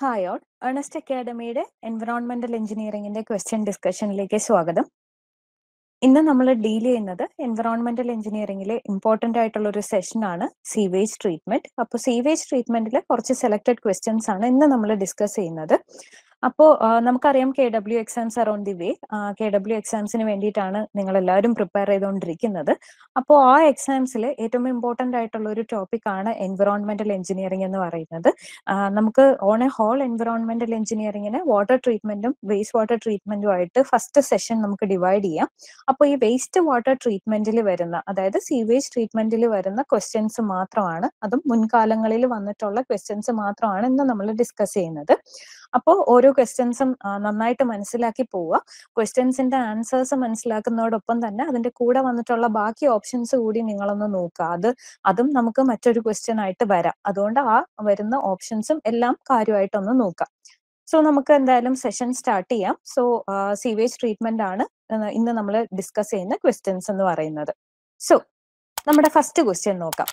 Hi all Ernest അക്കാഡമിയുടെ environmental എഞ്ചിനീയറിംഗിന്റെ question ഡിസ്കഷനിലേക്ക് സ്വാഗതം ഇന്ന് നമ്മൾ ഡീൽ ചെയ്യുന്നത് എൻവറോൺമെന്റൽ എഞ്ചിനീയറിംഗിലെ ഇമ്പോർട്ടന്റ് ആയിട്ടുള്ള ഒരു സെഷൻ ആണ് സീവേജ് ട്രീറ്റ്മെന്റ് അപ്പോൾ സീവേജ് ട്രീറ്റ്മെന്റിലെ കുറച്ച് സെലക്ടഡ് ക്വസ്റ്റ്യൻസ് ആണ് ഇന്ന് നമ്മൾ ഡിസ്കസ് ചെയ്യുന്നത് അപ്പോ നമുക്കറിയാം K W exams are the way K W എക്സാംസിന് വേണ്ടിയിട്ടാണ് നിങ്ങൾ എല്ലാവരും പ്രിപ്പയർ ചെയ്തുകൊണ്ടിരിക്കുന്നത് അപ്പോ ആ എക്സാംസിൽ ഏറ്റവും ഇമ്പോർട്ടന്റ് ആയിട്ടുള്ള ഒരു ടോപ്പിക് ആണ് എൻവിറോൺമെന്റൽ എഞ്ചിനീയറിംഗ് എന്ന് പറയുന്നത് നമുക്ക് ഓൺ എ ഹോൾ എൻവിറോൺമെന്റൽ എഞ്ചിനീയറിംഗിന് വാട്ടർ ട്രീറ്റ്മെന്റും വേസ്റ്റ് വാട്ടർ ട്രീറ്റ്മെന്റും ആയിട്ട് ഫസ്റ്റ് സെഷൻ നമുക്ക് ഡിവൈഡ് ചെയ്യാം അപ്പോൾ ഈ വേസ്റ്റ് വാട്ടർ ട്രീറ്റ്മെന്റിൽ വരുന്ന അതായത് സീവേജ് ട്രീറ്റ്മെന്റിൽ വരുന്ന ക്വസ്റ്റ്യൻസ് മാത്രമാണ് അതും മുൻകാലങ്ങളിൽ വന്നിട്ടുള്ള ക്വസ്റ്റ്യൻസ് മാത്രമാണ് ഇന്ന് നമ്മൾ ഡിസ്കസ് ചെയ്യുന്നത് അപ്പോ ഓരോ ക്വസ്റ്റ്യൻസും നന്നായിട്ട് മനസ്സിലാക്കി പോവുക ക്വസ്റ്റ്യൻസിന്റെ ആൻസേഴ്സ് മനസ്സിലാക്കുന്നതോടൊപ്പം തന്നെ അതിന്റെ കൂടെ വന്നിട്ടുള്ള ബാക്കി ഓപ്ഷൻസ് കൂടി നിങ്ങളൊന്ന് നോക്കുക അത് അതും നമുക്ക് മറ്റൊരു ക്വസ്റ്റ്യൻ ആയിട്ട് വരാം അതുകൊണ്ട് ആ വരുന്ന ഓപ്ഷൻസും എല്ലാം കാര്യമായിട്ടൊന്ന് നോക്കാം സോ നമുക്ക് എന്തായാലും സെഷൻ സ്റ്റാർട്ട് ചെയ്യാം സോ സീവേജ് ട്രീറ്റ്മെന്റ് ആണ് ഇന്ന് നമ്മൾ ഡിസ്കസ് ചെയ്യുന്ന ക്വസ്റ്റ്യൻസ് എന്ന് പറയുന്നത് സോ നമ്മുടെ ഫസ്റ്റ് ക്വസ്റ്റ്യൻ നോക്കാം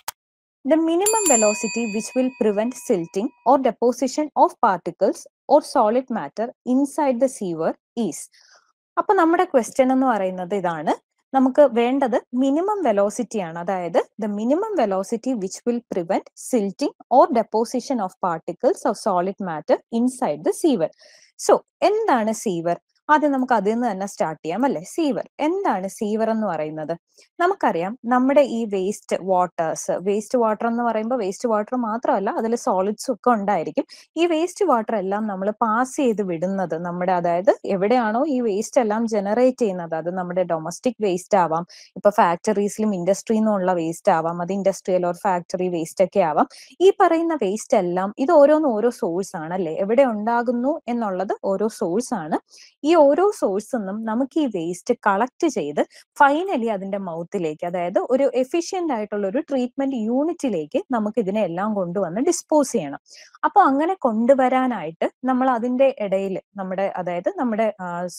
the minimum velocity which will prevent silting or deposition of particles or solid matter inside the sewer is അപ്പൊ നമ്മുടെ ക്വസ്റ്റ്യൻ എന്ന് പറയുന്നത് ഇതാണ് നമുക്ക് വേണ്ടത് മിനിമം വെലോസിറ്റി ആണ് അതായത് the minimum velocity which will prevent silting or deposition of particles of solid matter inside the sewer so എന്താണ് സീവർ ആദ്യം നമുക്ക് അതിൽ നിന്ന് തന്നെ സ്റ്റാർട്ട് ചെയ്യാം അല്ലെ സീവർ എന്താണ് സീവർ എന്ന് പറയുന്നത് നമുക്കറിയാം നമ്മുടെ ഈ വേസ്റ്റ് വാട്ടേഴ്സ് വേസ്റ്റ് വാട്ടർ എന്ന് പറയുമ്പോൾ വേസ്റ്റ് വാട്ടർ മാത്രമല്ല അതിൽ സോളിഡ്സ് ഒക്കെ ഉണ്ടായിരിക്കും ഈ വേസ്റ്റ് വാട്ടർ എല്ലാം നമ്മൾ പാസ് ചെയ്ത് വിടുന്നത് നമ്മുടെ അതായത് എവിടെയാണോ ഈ വേസ്റ്റ് എല്ലാം ജനറേറ്റ് ചെയ്യുന്നത് അത് നമ്മുടെ ഡൊമസ്റ്റിക് വേസ്റ്റ് ആവാം ഇപ്പൊ ഫാക്ടറീസിലും ഇൻഡസ്ട്രിയിൽ നിന്നുള്ള വേസ്റ്റ് ആവാം അത് ഇൻഡസ്ട്രിയൽ ഓർ ഫാക്ടറി വേസ്റ്റ് ഒക്കെ ആവാം ഈ പറയുന്ന വേസ്റ്റ് എല്ലാം ഇത് ഓരോന്നും ഓരോ സോഴ്സ് ആണ് അല്ലെ എവിടെ ഉണ്ടാകുന്നു എന്നുള്ളത് ഓരോ സോഴ്സ് ആണ് ഈ ഓരോ സോഴ്സിൽ നിന്നും നമുക്ക് ഈ വേസ്റ്റ് കളക്ട് ചെയ്ത് ഫൈനലി അതിന്റെ മൗത്തിലേക്ക് അതായത് ഒരു എഫിഷ്യന്റ് ആയിട്ടുള്ള ഒരു ട്രീറ്റ്മെന്റ് യൂണിറ്റിലേക്ക് നമുക്ക് ഇതിനെ എല്ലാം കൊണ്ടുവന്ന് ഡിസ്പോസ് ചെയ്യണം അപ്പോൾ അങ്ങനെ കൊണ്ടുവരാനായിട്ട് നമ്മൾ അതിന്റെ ഇടയിൽ നമ്മുടെ അതായത് നമ്മുടെ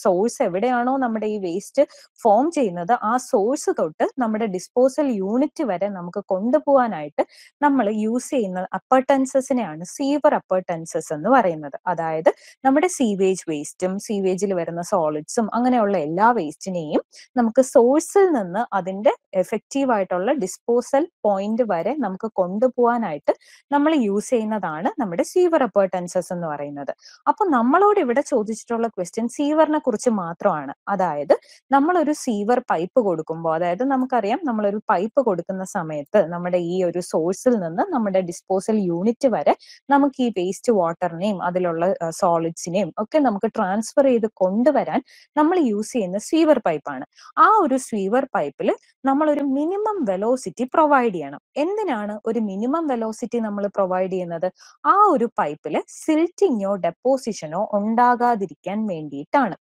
സോഴ്സ് എവിടെയാണോ നമ്മുടെ ഈ വേസ്റ്റ് ഫോം ചെയ്യുന്നത് ആ സോഴ്സ് തൊട്ട് നമ്മുടെ ഡിസ്പോസൽ യൂണിറ്റ് വരെ നമുക്ക് കൊണ്ടുപോകാനായിട്ട് നമ്മൾ യൂസ് ചെയ്യുന്ന അപ്പർട്ടൻസസിനെയാണ് സീവർ അപ്പർട്ടൻസസ് എന്ന് പറയുന്നത് അതായത് നമ്മുടെ സീവേജ് വേസ്റ്റും സീവേജിൽ വരുന്ന സോളിഡ്സും അങ്ങനെയുള്ള എല്ലാ വേസ്റ്റിനെയും നമുക്ക് സോഴ്സിൽ നിന്ന് അതിന്റെ എഫക്റ്റീവ് ആയിട്ടുള്ള ഡിസ്പോസൽ പോയിന്റ് വരെ നമുക്ക് കൊണ്ടുപോകാനായിട്ട് നമ്മൾ യൂസ് ചെയ്യുന്നതാണ് നമ്മുടെ സീവർ അപ്പോർട്ടൻസസ് എന്ന് പറയുന്നത് അപ്പൊ നമ്മളോട് ഇവിടെ ചോദിച്ചിട്ടുള്ള ക്വസ്റ്റ്യൻ സീവറിനെ കുറിച്ച് മാത്രമാണ് അതായത് നമ്മളൊരു സീവർ പൈപ്പ് കൊടുക്കുമ്പോൾ അതായത് നമുക്കറിയാം നമ്മളൊരു പൈപ്പ് കൊടുക്കുന്ന സമയത്ത് നമ്മുടെ ഈ ഒരു സോഴ്സിൽ നിന്ന് നമ്മുടെ ഡിസ്പോസൽ യൂണിറ്റ് വരെ നമുക്ക് ഈ വേസ്റ്റ് വാട്ടറിനെയും അതിലുള്ള സോളിഡ്സിനെയും ഒക്കെ നമുക്ക് ട്രാൻസ്ഫർ ചെയ്ത് കൊണ്ട് കൊണ്ടുവരാൻ നമ്മൾ യൂസ് ചെയ്യുന്ന സ്വീവർ പൈപ്പാണ് ആ ഒരു സ്വീവർ പൈപ്പിൽ നമ്മൾ ഒരു മിനിമം വെലോസിറ്റി പ്രൊവൈഡ് ചെയ്യണം എന്തിനാണ് ഒരു മിനിമം വെലോസിറ്റി നമ്മൾ പ്രൊവൈഡ് ചെയ്യുന്നത് ആ ഒരു പൈപ്പിൽ സിൽറ്റിങ്ങോ ഡെപ്പോസിഷനോ ഉണ്ടാകാതിരിക്കാൻ വേണ്ടിയിട്ടാണ്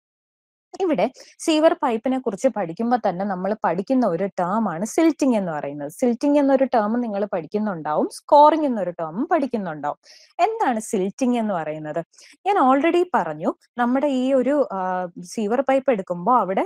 ഇവിടെ സീവർ പൈപ്പിനെ കുറിച്ച് പഠിക്കുമ്പോൾ തന്നെ നമ്മൾ പഠിക്കുന്ന ഒരു ടേം ആണ് സിൽറ്റിംഗ് എന്ന് പറയുന്നത് സിൽറ്റിംഗ് എന്നൊരു ടേം നിങ്ങൾ പഠിക്കുന്നുണ്ടാവും സ്കോറിംഗ് എന്നൊരു ടേം പഠിക്കുന്നുണ്ടാവും എന്താണ് സിൽറ്റിംഗ് എന്ന് പറയുന്നത് ഞാൻ ഓൾറെഡി പറഞ്ഞു നമ്മുടെ ഈ ഒരു സീവർ പൈപ്പ് എടുക്കുമ്പോൾ അവിടെ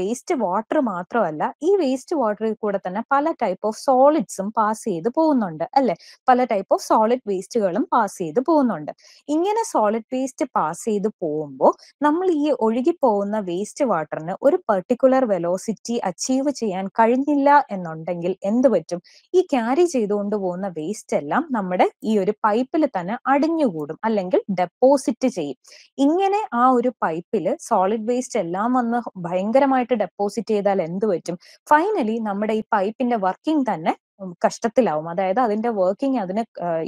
വേസ്റ്റ് വാട്ടർ മാത്രമല്ല ഈ വേസ്റ്റ് വാട്ടറിൽ കൂടെ തന്നെ പല ടൈപ്പ് ഓഫ് സോളിഡ്സും പാസ് ചെയ്ത് പോകുന്നുണ്ട് അല്ലെ പല ടൈപ്പ് ഓഫ് സോളിഡ് വേസ്റ്റുകളും പാസ് ചെയ്ത് പോകുന്നുണ്ട് ഇങ്ങനെ സോളിഡ് വേസ്റ്റ് പാസ് ചെയ്ത് പോകുമ്പോൾ നമ്മൾ ഈ ഒഴുകി പോകുന്ന വേസ്റ്റ് വാട്ടറിന് ഒരു പെർട്ടിക്കുലർ വെലോസിറ്റി അച്ചീവ് ചെയ്യാൻ കഴിഞ്ഞില്ല എന്നുണ്ടെങ്കിൽ എന്ത് പറ്റും ഈ ക്യാരി ചെയ്തുകൊണ്ട് പോകുന്ന വേസ്റ്റ് എല്ലാം നമ്മുടെ ഈ ഒരു പൈപ്പിൽ തന്നെ അടിഞ്ഞുകൂടും അല്ലെങ്കിൽ ഡെപ്പോസിറ്റ് ചെയ്യും ഇങ്ങനെ ആ ഒരു പൈപ്പിൽ സോളിഡ് വേസ്റ്റ് എല്ലാം വന്ന് ഭയങ്കരമായിട്ട് ഡെപ്പോസിറ്റ് ചെയ്താൽ എന്ത് പറ്റും ഫൈനലി നമ്മുടെ ഈ പൈപ്പിന്റെ വർക്കിംഗ് തന്നെ കഷ്ടത്തിലാവും അതായത് അതിന്റെ വർക്കിംഗ് അതിന്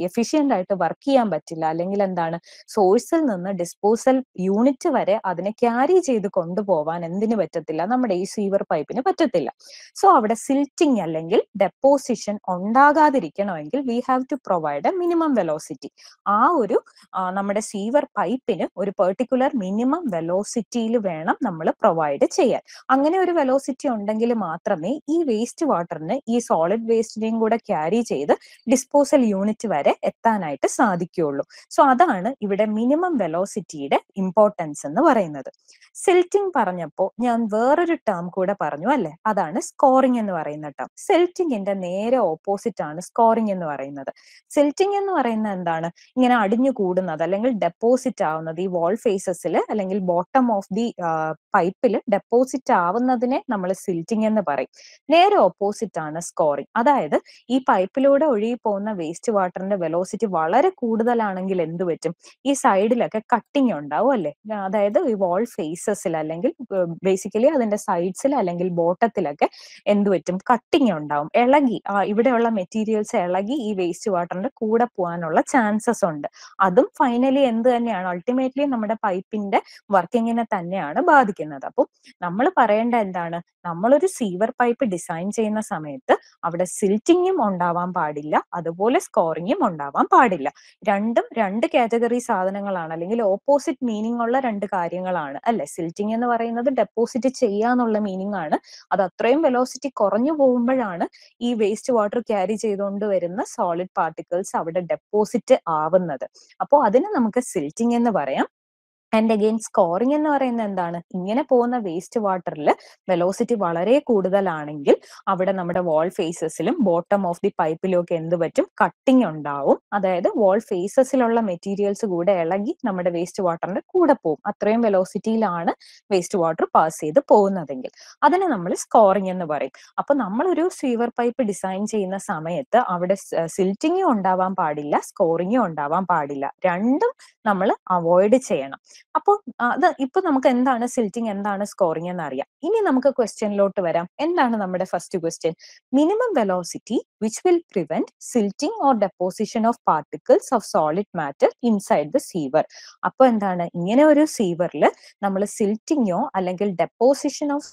എഫിഷ്യന്റ് ആയിട്ട് വർക്ക് ചെയ്യാൻ പറ്റില്ല അല്ലെങ്കിൽ എന്താണ് സോഴ്സിൽ നിന്ന് ഡിസ്പോസൽ യൂണിറ്റ് വരെ അതിനെ ക്യാരി ചെയ്ത് കൊണ്ടുപോവാൻ എന്തിനു പറ്റത്തില്ല നമ്മുടെ ഈ സീവർ പൈപ്പിന് പറ്റത്തില്ല സോ അവിടെ സിൽറ്റിംഗ് അല്ലെങ്കിൽ ഡെപ്പോസിഷൻ ഉണ്ടാകാതിരിക്കണമെങ്കിൽ we have to provide a minimum velocity ആ ഒരു നമ്മുടെ സീവർ പൈപ്പിന് ഒരു പെർട്ടിക്കുലർ മിനിമം വെലോസിറ്റിയിൽ വേണം നമ്മൾ പ്രൊവൈഡ് ചെയ്യാൻ അങ്ങനെ ഒരു വെലോസിറ്റി ഉണ്ടെങ്കിൽ മാത്രമേ ഈ വേസ്റ്റ് വാട്ടറിന് ഈ സോളിഡ് വേസ്റ്റ് വേസ്റ്റിനെയും കൂടെ ക്യാരി ചെയ്ത് ഡിസ്പോസൽ യൂണിറ്റ് വരെ എത്താനായിട്ട് സാധിക്കുകയുള്ളൂ സോ അതാണ് ഇവിടെ മിനിമം വെലോസിറ്റിയുടെ ഇമ്പോർട്ടൻസ് എന്ന് പറയുന്നത് സെൽറ്റിംഗ് പറഞ്ഞപ്പോൾ ഞാൻ വേറൊരു ടേം കൂടെ പറഞ്ഞു അല്ലെ അതാണ് സ്കോറിംഗ് എന്ന് പറയുന്ന ടേം സെൽറ്റിങ്ങിന്റെ നേരെ ഓപ്പോസിറ്റ് ആണ് സ്കോറിംഗ് എന്ന് പറയുന്നത് സെൽറ്റിംഗ് എന്ന് പറയുന്ന എന്താണ് ഇങ്ങനെ അടിഞ്ഞു കൂടുന്നത് അല്ലെങ്കിൽ ഡെപ്പോസിറ്റ് ആവുന്നത് ഈ വാൾ ഫേസസിൽ അല്ലെങ്കിൽ ബോട്ടം ഓഫ് ദി പൈപ്പിൽ ഡെപ്പോസിറ്റ് ആവുന്നതിനെ നമ്മൾ സിൽറ്റിംഗ് എന്ന് പറയും നേരെ ഓപ്പോസിറ്റ് ആണ് സ്കോറിംഗ് അതായത് അതായത് ഈ പൈപ്പിലൂടെ ഒഴുകി പോകുന്ന വേസ്റ്റ് വാട്ടറിന്റെ വെലോസിറ്റി വളരെ കൂടുതലാണെങ്കിൽ എന്ത് പറ്റും ഈ സൈഡിലൊക്കെ കട്ടിങ് ഉണ്ടാവും അല്ലെ അതായത് ഈ വാൾ ഫേസസിൽ അല്ലെങ്കിൽ ബേസിക്കലി അതിന്റെ സൈഡ്സിൽ അല്ലെങ്കിൽ ബോട്ടത്തിലൊക്കെ എന്ത് പറ്റും കട്ടിങ് ഉണ്ടാവും ഇളകി ഇവിടെയുള്ള മെറ്റീരിയൽസ് ഇളകി ഈ വേസ്റ്റ് വാട്ടറിന്റെ കൂടെ പോകാനുള്ള ചാൻസസ് ഉണ്ട് അതും ഫൈനലി എന്ത് തന്നെയാണ് അൾട്ടിമേറ്റ്ലി നമ്മുടെ പൈപ്പിന്റെ വർക്കിങ്ങിനെ തന്നെയാണ് ബാധിക്കുന്നത് അപ്പം നമ്മൾ പറയേണ്ട എന്താണ് നമ്മളൊരു സീവർ പൈപ്പ് ഡിസൈൻ ചെയ്യുന്ന സമയത്ത് അവിടെ സിൽ ബിറ്റിങ്ങും ഉണ്ടാവാൻ പാടില്ല അതുപോലെ സ്കോറിങ്ങും ഉണ്ടാവാൻ പാടില്ല രണ്ടും രണ്ട് കാറ്റഗറി സാധനങ്ങളാണ് അല്ലെങ്കിൽ ഓപ്പോസിറ്റ് മീനിങ് ഉള്ള രണ്ട് കാര്യങ്ങളാണ് അല്ലെ സിൽറ്റിംഗ് എന്ന് പറയുന്നത് ഡെപ്പോസിറ്റ് ചെയ്യാന്നുള്ള മീനിങ് ആണ് അത് അത്രയും വെലോസിറ്റി കുറഞ്ഞു പോകുമ്പോഴാണ് ഈ വേസ്റ്റ് വാട്ടർ ക്യാരി ചെയ്തുകൊണ്ട് വരുന്ന സോളിഡ് പാർട്ടിക്കിൾസ് അവിടെ ഡെപ്പോസിറ്റ് ആവുന്നത് അപ്പോൾ അതിന് നമുക്ക് സിൽറ്റിംഗ് എന്ന് പറയാം ആൻഡ് അഗെയിൻ സ്കോറിംഗ് എന്ന് പറയുന്നത് എന്താണ് ഇങ്ങനെ പോകുന്ന വേസ്റ്റ് വാട്ടറിൽ വെലോസിറ്റി വളരെ കൂടുതലാണെങ്കിൽ അവിടെ നമ്മുടെ വാൾ ഫേസസിലും ബോട്ടം ഓഫ് ദി പൈപ്പിലും ഒക്കെ എന്ത് പറ്റും കട്ടിങ് ഉണ്ടാവും അതായത് വാൾ ഫേസസിലുള്ള മെറ്റീരിയൽസ് കൂടെ ഇളകി നമ്മുടെ വേസ്റ്റ് വാട്ടറിന്റെ കൂടെ പോകും അത്രയും വെലോസിറ്റിയിലാണ് വേസ്റ്റ് വാട്ടർ പാസ് ചെയ്ത് പോകുന്നതെങ്കിൽ അതിനെ നമ്മൾ സ്കോറിംഗ് എന്ന് പറയും അപ്പൊ നമ്മളൊരു സ്വീവർ പൈപ്പ് ഡിസൈൻ ചെയ്യുന്ന സമയത്ത് അവിടെ സിൽറ്റിങ്ങും ഉണ്ടാവാൻ പാടില്ല സ്കോറിങ്ങും ഉണ്ടാവാൻ പാടില്ല രണ്ടും നമ്മൾ അവോയ്ഡ് ചെയ്യണം അപ്പോൾ അത് ഇപ്പൊ നമുക്ക് എന്താണ് സിൽറ്റിംഗ് എന്താണ് സ്കോറിംഗ് എന്ന് അറിയാം ഇനി നമുക്ക് ക്വസ്റ്റ്യനിലോട്ട് വരാം എന്താണ് നമ്മുടെ first question minimum velocity which will prevent silting or deposition of particles of solid matter inside the sewer അപ്പോൾ എന്താണ് ഇങ്ങനെ ഒരു സീവറിൽ നമ്മൾ സിൽറ്റിങ്ങോ അല്ലെങ്കിൽ ഡെപ്പോസിഷൻ ഓഫ്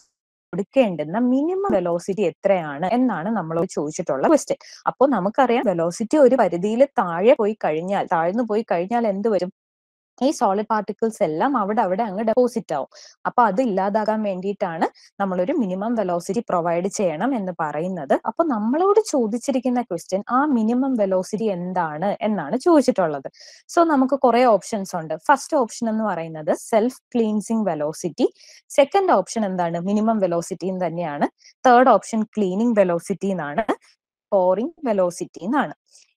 കൊടുക്കേണ്ടുന്ന മിനിമം വെലോസിറ്റി എത്രയാണ് എന്നാണ് നമ്മൾ ചോദിച്ചിട്ടുള്ള ക്വസ്റ്റ്യൻ അപ്പോൾ നമുക്കറിയാം വെലോസിറ്റി ഒരു പരിധിയിൽ താഴെ പോയി കഴിഞ്ഞാൽ താഴ്ന്നു പോയി കഴിഞ്ഞാൽ എന്ത് വരും ഈ സോളിഡ് പാർട്ടിക്കിൾസ് എല്ലാം അവിടെ അവിടെ അങ്ങ് ഡെപ്പോസിറ്റ് ആവും അപ്പൊ അത് ഇല്ലാതാകാൻ വേണ്ടിയിട്ടാണ് നമ്മളൊരു മിനിമം വെലോസിറ്റി പ്രൊവൈഡ് ചെയ്യണം എന്ന് പറയുന്നത് അപ്പൊ നമ്മളോട് ചോദിച്ചിരിക്കുന്ന ക്വസ്റ്റ്യൻ ആ മിനിമം വെലോസിറ്റി എന്താണ് എന്നാണ് ചോദിച്ചിട്ടുള്ളത് സോ നമുക്ക് കുറെ ഓപ്ഷൻസ് ഉണ്ട് ഫസ്റ്റ് ഓപ്ഷൻ എന്ന് പറയുന്നത് self cleansing velocity second option എന്താണ് മിനിമം വെലോസിറ്റി തന്നെയാണ് തേർഡ് ഓപ്ഷൻ ക്ലീനിങ് വെലോസിറ്റി എന്നാണ് ഫോറിങ് വെലോസിറ്റി എന്നാണ്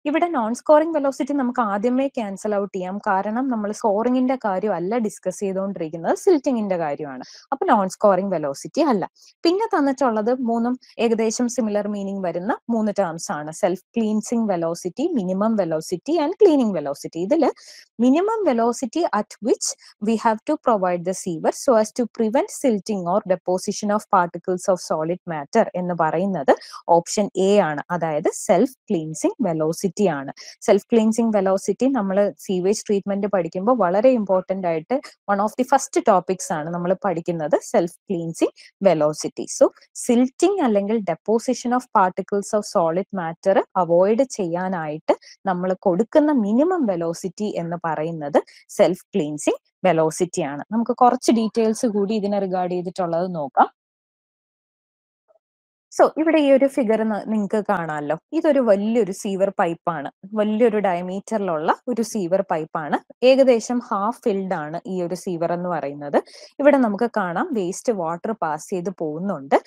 ഇവിടെ നോൺ സ്കോറിംഗ് വെലോസിറ്റി നമുക്ക് ആദ്യമേ ക്യാൻസൽ ഔട്ട് ചെയ്യാം കാരണം നമ്മൾ സ്കോറിംഗിന്റെ കാര്യമല്ല ഡിസ്കസ് ചെയ്തുകൊണ്ടിരിക്കുന്നത് സിൽറ്റിംഗിന്റെ കാര്യമാണ് അപ്പൊ നോൺ സ്കോറിംഗ് വെലോസിറ്റി അല്ല പിന്നെ തന്നിട്ടുള്ളത് മൂന്നും ഏകദേശം സിമിലർ മീനിങ് വരുന്ന മൂന്ന് ടേംസ് ആണ് self cleansing velocity minimum velocity and cleaning velocity ഇതിൽ minimum velocity at which we have to provide the sewer so as to prevent silting or deposition of particles of solid matter എന്ന് പറയുന്നത് option A ആണ് അതായത് self cleansing velocity velocity ആണ് self cleansing velocity നമ്മൾ sewage treatment പഠിക്കുമ്പോൾ വളരെ important ആയിട്ട് one of the first topics ആണ് നമ്മൾ പഠിക്കുന്നത് self cleansing velocity so silting അല്ലെങ്കിൽ deposition of particles of solid matter avoid ചെയ്യാനായിട്ട് നമ്മൾ കൊടുക്കുന്ന മിനിമം വെലോസിറ്റി എന്ന് പറയുന്നത് സെൽഫ് ക്ലീൻസിങ് വെലോസിറ്റി ആണ് നമുക്ക് കുറച്ച് ഡീറ്റെയിൽസ് കൂടി ഇതിനെ റിഗാർഡ് ചെയ്തിട്ടുള്ളത് നോക്കാം സോ ഇവിടെ ഈ ഒരു ഫിഗർ നിങ്ങൾക്ക് കാണാമല്ലോ ഇതൊരു വലിയൊരു സീവർ പൈപ്പാണ് വലിയൊരു ഡയമീറ്ററിലുള്ള ഒരു സീവർ പൈപ്പാണ് ഏകദേശം ഹാഫ് ഫിൽഡ് ആണ് ഈ ഒരു സീവർ എന്ന് പറയുന്നത് ഇവിടെ നമുക്ക് കാണാം വേസ്റ്റ് വാട്ടർ പാസ് ചെയ്ത് പോകുന്നുണ്ട്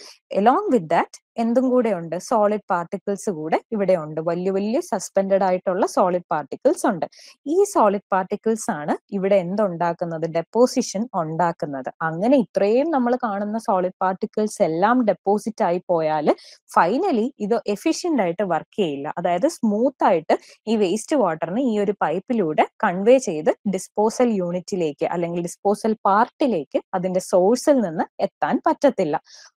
എലോങ് വിത്ത് ദാറ്റ് എന്തും കൂടെ ഉണ്ട് സോളിഡ് പാർട്ടിക്കിൾസ് കൂടെ ഇവിടെ ഉണ്ട് വലിയ വലിയ സസ്പെൻഡഡ് ആയിട്ടുള്ള സോളിഡ് പാർട്ടിക്കിൾസ് ഉണ്ട് ഈ സോളിഡ് പാർട്ടിക്കിൾസ് ആണ് ഇവിടെ എന്തുണ്ടാക്കുന്നത് ഡെപ്പോസിഷൻ ഉണ്ടാക്കുന്നത് അങ്ങനെ ഇത്രയും നമ്മൾ കാണുന്ന സോളിഡ് പാർട്ടിക്കിൾസ് എല്ലാം ഡെപ്പോസിറ്റ് ആയി പോയാൽ ഫൈനലി ഇത് എഫിഷ്യന്റ് ആയിട്ട് വർക്ക് ചെയ്യില്ല അതായത് സ്മൂത്ത് ആയിട്ട് ഈ വേസ്റ്റ് വാട്ടറിന് ഈ ഒരു പൈപ്പിലൂടെ കൺവേ ചെയ്ത് ഡിസ്പോസൽ യൂണിറ്റിലേക്ക് അല്ലെങ്കിൽ ഡിസ്പോസൽ പാർട്ടിലേക്ക് അതിന്റെ സോഴ്സിൽ നിന്ന് എത്താൻ പറ്റത്തില്ല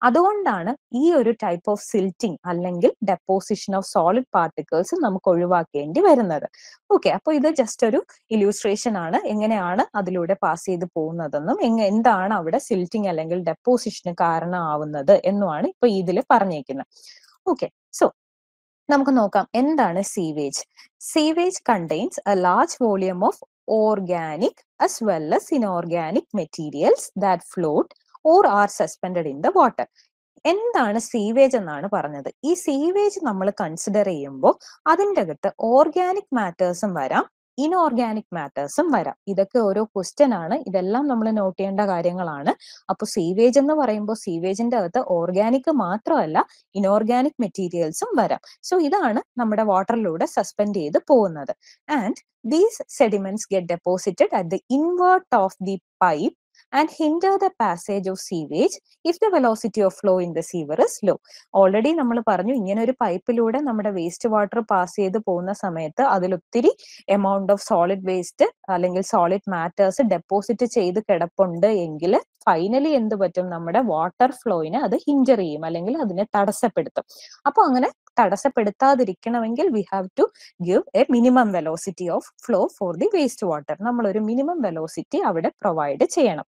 അതുകൊണ്ടാണ് ഈ ഒരു ടൈപ്പ് ടൈപ്പ് ഓഫ് സിൽറ്റിംഗ് അല്ലെങ്കിൽ ഡെപ്പോസിഷൻ ഓഫ് സോളിഡ് പാർട്ടിക്കിൾസ് നമുക്ക് ഒഴിവാക്കേണ്ടി വരുന്നത് ഓക്കെ അപ്പൊ ഇത് ജസ്റ്റ് ഒരു ഇലൂസ്ട്രേഷൻ ആണ് എങ്ങനെയാണ് അതിലൂടെ പാസ് ചെയ്ത് പോകുന്നതെന്നും എന്താണ് അവിടെ സിൽറ്റിംഗ് അല്ലെങ്കിൽ ഡെപ്പോസിഷന് കാരണമാവുന്നത് എന്നുമാണ് ഇപ്പൊ ഇതിൽ പറഞ്ഞേക്കുന്നത് ഓക്കെ സോ നമുക്ക് നോക്കാം എന്താണ് sewage sewage contains a large volume of organic as well as inorganic materials that float or are suspended in the water എന്താണ് സീവേജ് എന്നാണ് പറഞ്ഞത് ഈ സീവേജ് നമ്മൾ കൺസിഡർ ചെയ്യുമ്പോൾ അതിൻ്റെ അകത്ത് ഓർഗാനിക് മാറ്റേഴ്സും വരാം ഇൻഓർഗാനിക് മാറ്റേഴ്സും വരാം ഇതൊക്കെ ഓരോ ക്വസ്റ്റ്യൻ ആണ് ഇതെല്ലാം നമ്മൾ നോട്ട് ചെയ്യേണ്ട കാര്യങ്ങളാണ് അപ്പോൾ സീവേജ് എന്ന് പറയുമ്പോൾ സീവേജിന്റെ അകത്ത് ഓർഗാനിക് മാത്രമല്ല ഇൻഓർഗാനിക് മെറ്റീരിയൽസും വരാം സോ ഇതാണ് നമ്മുടെ വാട്ടറിലൂടെ സസ്പെൻഡ് ചെയ്ത് പോകുന്നത് and these sediments get deposited at the invert of the pipe and hinder the passage of sewage if the velocity of flow in the sewer is low. Already നമ്മൾ പറഞ്ഞു ഇങ്ങനെ ഒരു പൈപ്പിലൂടെ നമ്മുടെ വേസ്റ്റ് വാട്ടർ പാസ് ചെയ്ത് പോകുന്ന സമയത്ത് അതിലൊത്തിരി amount of solid waste അല്ലെങ്കിൽ സോളിഡ് മാറ്റേഴ്സ് ഡെപ്പോസിറ്റ് ചെയ്ത് കിടപ്പുണ്ട് എങ്കിൽ ഫൈനലി എന്ത് പറ്റും നമ്മുടെ വാട്ടർ ഫ്ലോയിനെ അത് ഹിഞ്ചർ ചെയ്യും അല്ലെങ്കിൽ അതിനെ തടസ്സപ്പെടുത്തും അപ്പോൾ അങ്ങനെ തടസ്സപ്പെടുത്താതിരിക്കണമെങ്കിൽ we have to give a minimum velocity of flow for the waste water നമ്മൾ ഒരു മിനിമം വെലോസിറ്റി അവിടെ പ്രൊവൈഡ് ചെയ്യണം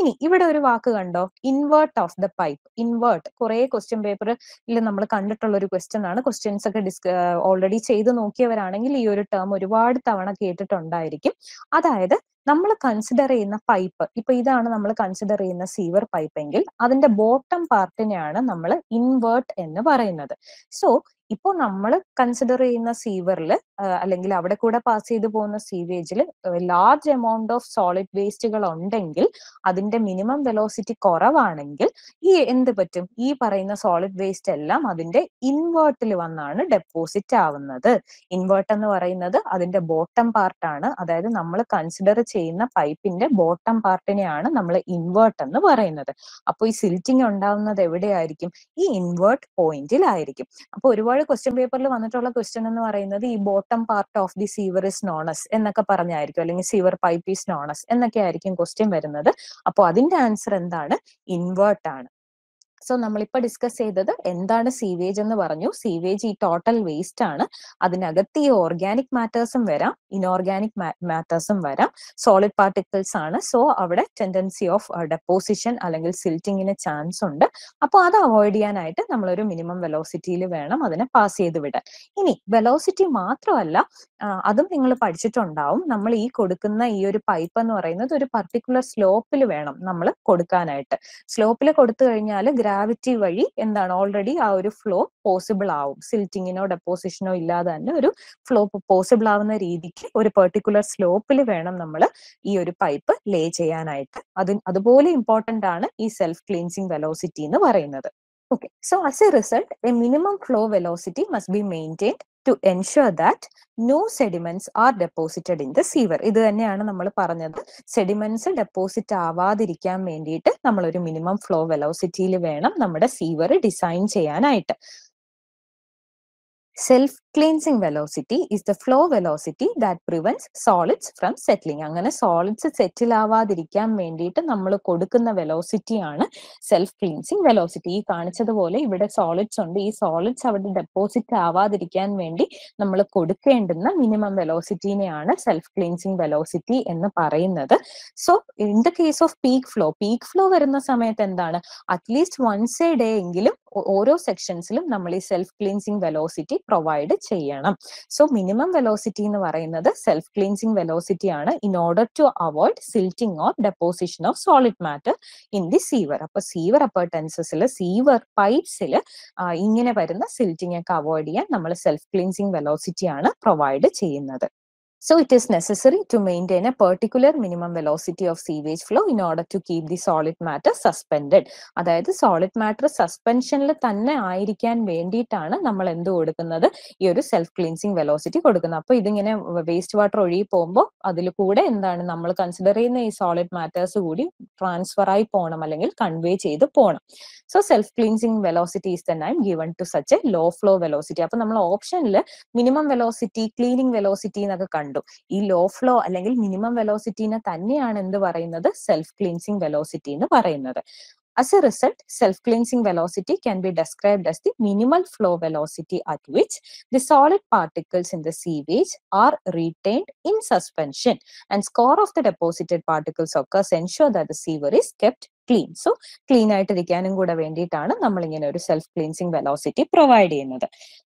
ഇനി ഇവിടെ ഒരു വാക്ക് കണ്ടോ invert of the pipe invert കുറെ ക്വസ്റ്റ്യൻ പേപ്പറിൽ നമ്മൾ കണ്ടിട്ടുള്ള ഒരു ക്വസ്റ്റ്യൻ ആണ് ക്വസ്റ്റ്യൻസ് ഒക്കെ ഡിസ്ക ഓൾറെഡി ചെയ്തു നോക്കിയവരാണെങ്കിൽ ഈ ഒരു ടേം ഒരുപാട് തവണ കേട്ടിട്ടുണ്ടായിരിക്കും അതായത് നമ്മൾ കൺസിഡർ ചെയ്യുന്ന പൈപ്പ് ഇപ്പൊ ഇതാണ് നമ്മൾ കൺസിഡർ ചെയ്യുന്ന സീവർ പൈപ്പ് എങ്കിൽ അതിന്റെ ബോട്ടം പാർട്ടിനെയാണ് നമ്മൾ ഇൻവേർട്ട് എന്ന് പറയുന്നത് സോ ഇപ്പോൾ നമ്മൾ കൺസിഡർ ചെയ്യുന്ന സീവറിൽ അല്ലെങ്കിൽ അവിടെ കൂടെ പാസ് ചെയ്തു പോകുന്ന സീവേജിൽ ലാർജ് എമൗണ്ട് ഓഫ് സോളിഡ് വേസ്റ്റുകൾ ഉണ്ടെങ്കിൽ അതിന്റെ മിനിമം വെലോസിറ്റി കുറവാണെങ്കിൽ ഈ എന്ത് പറ്റും ഈ പറയുന്ന സോളിഡ് വേസ്റ്റ് എല്ലാം അതിന്റെ ഇൻവേർട്ടിൽ വന്നാണ് ഡെപ്പോസിറ്റ് ആവുന്നത് ഇൻവേർട്ട് എന്ന് പറയുന്നത് അതിന്റെ ബോട്ടം പാർട്ടാണ് അതായത് നമ്മൾ കൺസിഡർ ചെയ്യുന്ന പൈപ്പിന്റെ ബോട്ടം പാർട്ടിനെയാണ് നമ്മൾ ഇൻവേർട്ട് എന്ന് പറയുന്നത് അപ്പോൾ ഈ സിൽറ്റിംഗ് ഉണ്ടാവുന്നത് എവിടെയായിരിക്കും ഈ ഇൻവേർട്ട് പോയിന്റിലായിരിക്കും അപ്പോൾ ഒരുപാട് ഒരുപാട് ക്വസ്റ്റ്യൻ പേപ്പറിൽ വന്നിട്ടുള്ള ക്വസ്റ്റ്യൻ എന്ന് പറയുന്നത് ഈ bottom part of the sewer is known as എന്നൊക്കെ പറഞ്ഞായിരിക്കും അല്ലെങ്കിൽ സീവർ പൈപ്പ് ഈസ് നോണസ് എന്നൊക്കെ ആയിരിക്കും ക്വസ്റ്റ്യൻ വരുന്നത് അപ്പോൾ അതിന്റെ ആൻസർ എന്താണ് ഇൻവേർട്ട് ആണ് സോ നമ്മളിപ്പോ ഡിസ്കസ് ചെയ്തത് എന്താണ് സീവേജ് എന്ന് പറഞ്ഞു സീവേജ് ഈ ടോട്ടൽ വേസ്റ്റ് ആണ് അതിനകത്ത് ഈ ഓർഗാനിക് മാറ്റേഴ്സും വരാം ഇനോർഗാനിക് മാറ്റേഴ്സും വരാം സോളിഡ് പാർട്ടിക്കിൾസ് ആണ് സോ അവിടെ ടെൻഡൻസി ഓഫ് ഡെപ്പോസിഷൻ അല്ലെങ്കിൽ സിൽറ്റിങ്ങിന് ചാൻസ് ഉണ്ട് അപ്പോൾ അത് അവോയ്ഡ് ചെയ്യാനായിട്ട് നമ്മളൊരു മിനിമം വെലോസിറ്റിയിൽ വേണം അതിനെ പാസ് ചെയ്ത് വിടാൻ ഇനി വെലോസിറ്റി മാത്രമല്ല അതും നിങ്ങൾ പഠിച്ചിട്ടുണ്ടാവും നമ്മൾ ഈ കൊടുക്കുന്ന ഈ ഒരു പൈപ്പ് എന്ന് പറയുന്നത് ഒരു പർട്ടിക്കുലർ സ്ലോപ്പിൽ വേണം നമ്മൾ കൊടുക്കാനായിട്ട് സ്ലോപ്പിൽ കൊടുത്തു കഴിഞ്ഞാൽ ഗ്രാ ഗ്രാവിറ്റി വഴി എന്താണ് ഓൾറെഡി ആ ഒരു ഫ്ലോ പോസിബിൾ ആവും സിൽറ്റിങ്ങിനോ ഡെപ്പോസിഷനോ ഇല്ലാതെ തന്നെ ഒരു ഫ്ലോ പോസിബിൾ ആവുന്ന രീതിക്ക് ഒരു പെർട്ടിക്കുലർ സ്ലോപ്പിൽ വേണം നമ്മൾ ഈ ഒരു പൈപ്പ് ലേ ചെയ്യാനായിട്ട് അത് അതുപോലെ ഇമ്പോർട്ടന്റ് ആണ് ഈ സെൽഫ് ക്ലീൻസിങ് വെലോസിറ്റി എന്ന് പറയുന്നത് okay so as a result a minimum flow velocity must be maintained to ensure that no sediments are deposited in the sewer ഇത് തന്നെയാണ് നമ്മൾ പറഞ്ഞത് സെഡിമെന്റ്സ് ഡെപ്പോസിറ്റ് ആവാതിരിക്കാൻ വേണ്ടിയിട്ട് നമ്മൾ ഒരു മിനിമം ഫ്ലോ വെലോസിറ്റിയിൽ വേണം നമ്മുടെ സീവർ ഡിസൈൻ ചെയ്യാനായിട്ട് self velocity is the flow velocity that prevents solids from settling അങ്ങനെ സോളിഡ്സ് സെറ്റിൽ ആവാതിരിക്കാൻ വേണ്ടിയിട്ട് നമ്മൾ കൊടുക്കുന്ന ആണ് സെൽഫ് ക്ലീൻസിങ് വെലോസിറ്റി ഈ കാണിച്ചതുപോലെ ഇവിടെ സോളിഡ്സ് ഉണ്ട് ഈ സോളിഡ്സ് അവിടെ ഡെപ്പോസിറ്റ് ആവാതിരിക്കാൻ വേണ്ടി നമ്മൾ കൊടുക്കേണ്ടുന്ന മിനിമം വെലോസിറ്റിനെയാണ് സെൽഫ് ക്ലീൻസിങ് വെലോസിറ്റി എന്ന് പറയുന്നത് so in the case of peak flow peak flow വരുന്ന സമയത്ത് എന്താണ് അറ്റ്ലീസ്റ്റ് വൺസ് എ ഡേ എങ്കിലും ഓരോ സെക്ഷൻസിലും നമ്മൾ ഈ സെൽഫ് ക്ലീൻസിങ് വെലോസിറ്റി പ്രൊവൈഡ് ചെയ്യണം സോ മിനിമം വെലോസിറ്റി എന്ന് പറയുന്നത് സെൽഫ് ക്ലീൻസിങ് വെലോസിറ്റി ആണ് in order to avoid silting or deposition of solid matter in the sewer അപ്പൊ സീവർ അപ്പർട്ടൻസസിൽ സീവർ പൈപ്സിൽ ഇങ്ങനെ വരുന്ന സിൽറ്റിംഗ് ഒക്കെ അവോയ്ഡ് ചെയ്യാൻ നമ്മൾ സെൽഫ് ക്ലീൻസിങ് വെലോസിറ്റി ആണ് പ്രൊവൈഡ് ചെയ്യുന്നത് So it is necessary to maintain a particular minimum velocity of sewage flow in order to keep the solid matter suspended. അതായത് സോളിഡ് മാറ്റർ സസ്പെൻഷനിൽ തന്നെ ആയിരിക്കാൻ വേണ്ടിയിട്ടാണ് നമ്മൾ എന്ത് കൊടുക്കുന്നത് ഈ ഒരു സെൽഫ് ക്ലീൻസിങ് വെലോസിറ്റി കൊടുക്കുന്നത് അപ്പൊ ഇതിങ്ങനെ വേസ്റ്റ് വാട്ടർ ഒഴുകി പോകുമ്പോൾ അതിൽ കൂടെ എന്താണ് നമ്മൾ കൺസിഡർ ചെയ്യുന്ന ഈ സോളിഡ് മാറ്റേഴ്സ് കൂടി ട്രാൻസ്ഫർ ആയി പോകണം അല്ലെങ്കിൽ കൺവേ ചെയ്ത് പോകണം so self cleansing velocity is the name given to such a low flow velocity അപ്പൊ നമ്മൾ ഓപ്ഷനിൽ മിനിമം വെലോസിറ്റി ക്ലീനിങ് വെലോസിറ്റി എന്നൊക്കെ കണ്ടു കണ്ടു ഈ ലോ ഫ്ലോ അല്ലെങ്കിൽ മിനിമം വെലോസിറ്റിനെ തന്നെയാണ് എന്ത് പറയുന്നത് സെൽഫ് ക്ലീൻസിങ് വെലോസിറ്റി എന്ന് പറയുന്നത് As a result, self-cleansing velocity can be described as the minimal flow velocity at which the solid particles in the sewage are retained in suspension and score of the deposited particles occurs ensure that the sewer is kept clean so clean ആയിട്ടിരിക്കാനും കൂടെ വേണ്ടിയിട്ടാണ് നമ്മൾ ഇങ്ങനെ ഒരു self cleansing velocity provide ചെയ്യുന്നത്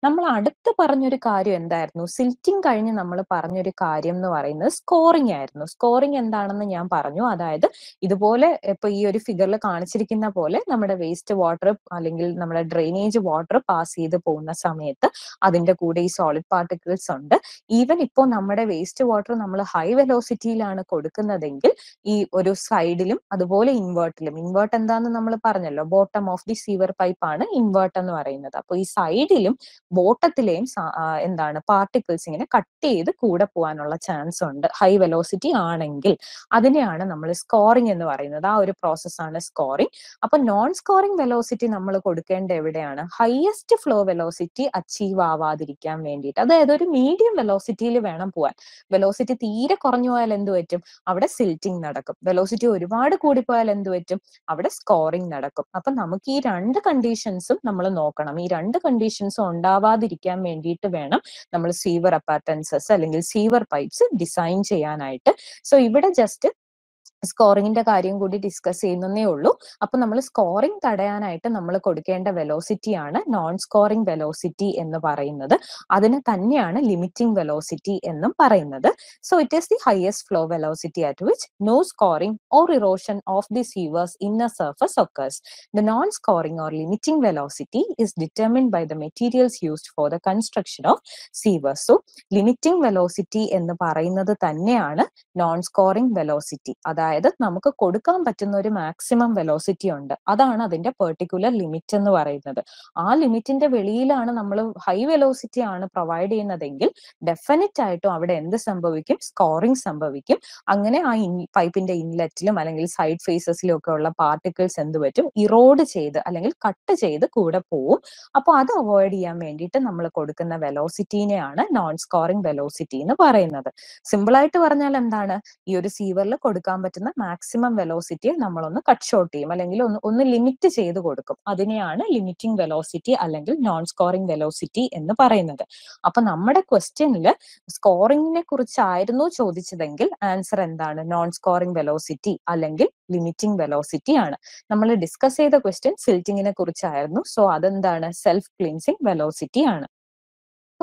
നമ്മൾ അടുത്ത് പറഞ്ഞൊരു കാര്യം എന്തായിരുന്നു സിൽറ്റിംഗ് കഴിഞ്ഞ് നമ്മൾ പറഞ്ഞൊരു കാര്യം എന്ന് പറയുന്നത് സ്കോറിംഗ് ആയിരുന്നു സ്കോറിംഗ് എന്താണെന്ന് ഞാൻ പറഞ്ഞു അതായത് ഇതുപോലെ ഇപ്പൊ ഈ ഒരു ഫിഗറിൽ കാണിച്ചിരിക്കുന്ന പോലെ നമ്മുടെ വേസ്റ്റ് വാട്ടർ അല്ലെങ്കിൽ നമ്മുടെ ഡ്രെയിനേജ് വാട്ടർ പാസ് ചെയ്ത് പോകുന്ന സമയത്ത് അതിന്റെ കൂടെ ഈ സോളിഡ് പാർട്ടിക്കിൾസ് ഉണ്ട് ഈവൻ ഇപ്പോൾ നമ്മുടെ വേസ്റ്റ് വാട്ടർ നമ്മൾ ഹൈ വെലോസിറ്റിയിലാണ് കൊടുക്കുന്നതെങ്കിൽ ഈ ഒരു സൈഡിലും അതുപോലെ ഇൻവേർട്ടിലും ഇൻവേർട്ട് എന്താന്ന് നമ്മൾ പറഞ്ഞല്ലോ bottom of the sewer pipe ആണ് ഇൻവേർട്ട് എന്ന് പറയുന്നത് അപ്പോൾ ഈ സൈഡിലും ബോട്ടത്തിലെയും എന്താണ് പാർട്ടിക്കിൾസ് ഇങ്ങനെ കട്ട് ചെയ്ത് കൂടെ പോകാനുള്ള ചാൻസ് ഉണ്ട് ഹൈ വെലോസിറ്റി ആണെങ്കിൽ അതിനെയാണ് നമ്മൾ സ്കോറിംഗ് എന്ന് പറയുന്നത് ആ ഒരു പ്രോസസ്സാണ് സ്കോറിംഗ് അപ്പൊ നോൺ സ്കോറിംഗ് വെലോസിറ്റി നമ്മൾ കൊടുക്കേണ്ട എവിടെയാണ് ഹയസ്റ്റ് ഫ്ലോ വെലോസിറ്റി അച്ചീവ് ആവാതിരിക്കാൻ വേണ്ടിയിട്ട് അതായത് ഒരു മീഡിയം വെലോസിറ്റിയിൽ വേണം പോവാൻ വെലോസിറ്റി തീരെ കുറഞ്ഞു പോയാൽ എന്ത് പറ്റും അവിടെ സിൽറ്റിംഗ് നടക്കും വെലോസിറ്റി ഒരുപാട് കൂടിപ്പോയാൽ എന്ത് പറ്റും അവിടെ സ്കോറിംഗ് നടക്കും അപ്പൊ നമുക്ക് ഈ രണ്ട് കണ്ടീഷൻസും നമ്മൾ നോക്കണം ഈ രണ്ട് കണ്ടീഷൻസും ഉണ്ടാവും ഉണ്ടാവാതിരിക്കാൻ വേണ്ടിയിട്ട് വേണം നമ്മൾ സീവർ അപ്പാർട്ടൻസസ് അല്ലെങ്കിൽ സീവർ പൈപ്സ് ഡിസൈൻ ചെയ്യാനായിട്ട് സോ ഇവിടെ ജസ്റ്റ് സ്കോറിങ്ങിന്റെ കാര്യം കൂടി ഡിസ്കസ് ചെയ്യുന്നേ ഉള്ളൂ അപ്പൊ നമ്മൾ സ്കോറിംഗ് തടയാനായിട്ട് നമ്മൾ കൊടുക്കേണ്ട വെലോസിറ്റി ആണ് നോൺ സ്കോറിംഗ് വെലോസിറ്റി എന്ന് പറയുന്നത് അതിനെ തന്നെയാണ് ലിമിറ്റിംഗ് വെലോസിറ്റി എന്നും പറയുന്നത് so it is the highest flow velocity at which no scouring or erosion of the sewer's inner surface occurs the non scouring or limiting velocity is determine by the materials used for the construction of sewers so limiting velocity എന്ന് പറയുന്നത് തന്നെയാണ് non scouring velocity അതായത് അതായത് നമുക്ക് കൊടുക്കാൻ പറ്റുന്ന ഒരു maximum velocity ഉണ്ട് അതാണ് അതിന്റെ പെർട്ടിക്കുലർ ലിമിറ്റ് എന്ന് പറയുന്നത് ആ ലിമിറ്റിന്റെ വെളിയിലാണ് നമ്മൾ ഹൈ വെലോസിറ്റി ആണ് പ്രൊവൈഡ് ചെയ്യുന്നതെങ്കിൽ ഡെഫിനറ്റ് ആയിട്ടും അവിടെ എന്ത് സംഭവിക്കും സ്കോറിംഗ് സംഭവിക്കും അങ്ങനെ ആ പൈപ്പിന്റെ ഇൻലെറ്റിലും അല്ലെങ്കിൽ സൈഡ് ഫേസസിലും ഒക്കെ ഉള്ള പാർട്ടിക്കിൾസ് എന്ത് പറ്റും ഇറോഡ് ചെയ്ത് അല്ലെങ്കിൽ കട്ട് ചെയ്ത് കൂടെ പോവും അപ്പോൾ അത് അവോയ്ഡ് ചെയ്യാൻ വേണ്ടിയിട്ട് നമ്മൾ കൊടുക്കുന്ന വെലോസിറ്റീനെയാണ് നോൺ സ്കോറിംഗ് വെലോസിറ്റി എന്ന് പറയുന്നത് സിമ്പിൾ ആയിട്ട് പറഞ്ഞാൽ എന്താണ് ഈ ഒരു സീവറിൽ കൊടുക്കാൻ പറ്റുന്ന പറ്റുന്ന മാക്സിമം വെലോസിറ്റിയെ ഒന്ന് കട്ട് ഷോർട്ട് ചെയ്യും അല്ലെങ്കിൽ ഒന്ന് ഒന്ന് ലിമിറ്റ് ചെയ്ത് കൊടുക്കും അതിനെയാണ് ലിമിറ്റിംഗ് വെലോസിറ്റി അല്ലെങ്കിൽ നോൺ സ്കോറിംഗ് വെലോസിറ്റി എന്ന് പറയുന്നത് അപ്പൊ നമ്മുടെ ക്വസ്റ്റ്യനിൽ സ്കോറിംഗിനെ കുറിച്ചായിരുന്നു ചോദിച്ചതെങ്കിൽ ആൻസർ എന്താണ് നോൺ സ്കോറിംഗ് വെലോസിറ്റി അല്ലെങ്കിൽ ലിമിറ്റിംഗ് വെലോസിറ്റി ആണ് നമ്മൾ ഡിസ്കസ് ചെയ്ത ക്വസ്റ്റ്യൻ സിൽറ്റിങ്ങിനെ കുറിച്ചായിരുന്നു സോ അതെന്താണ് സെൽഫ് ക്ലിൻസിങ് വെലോസിറ്റി ആണ്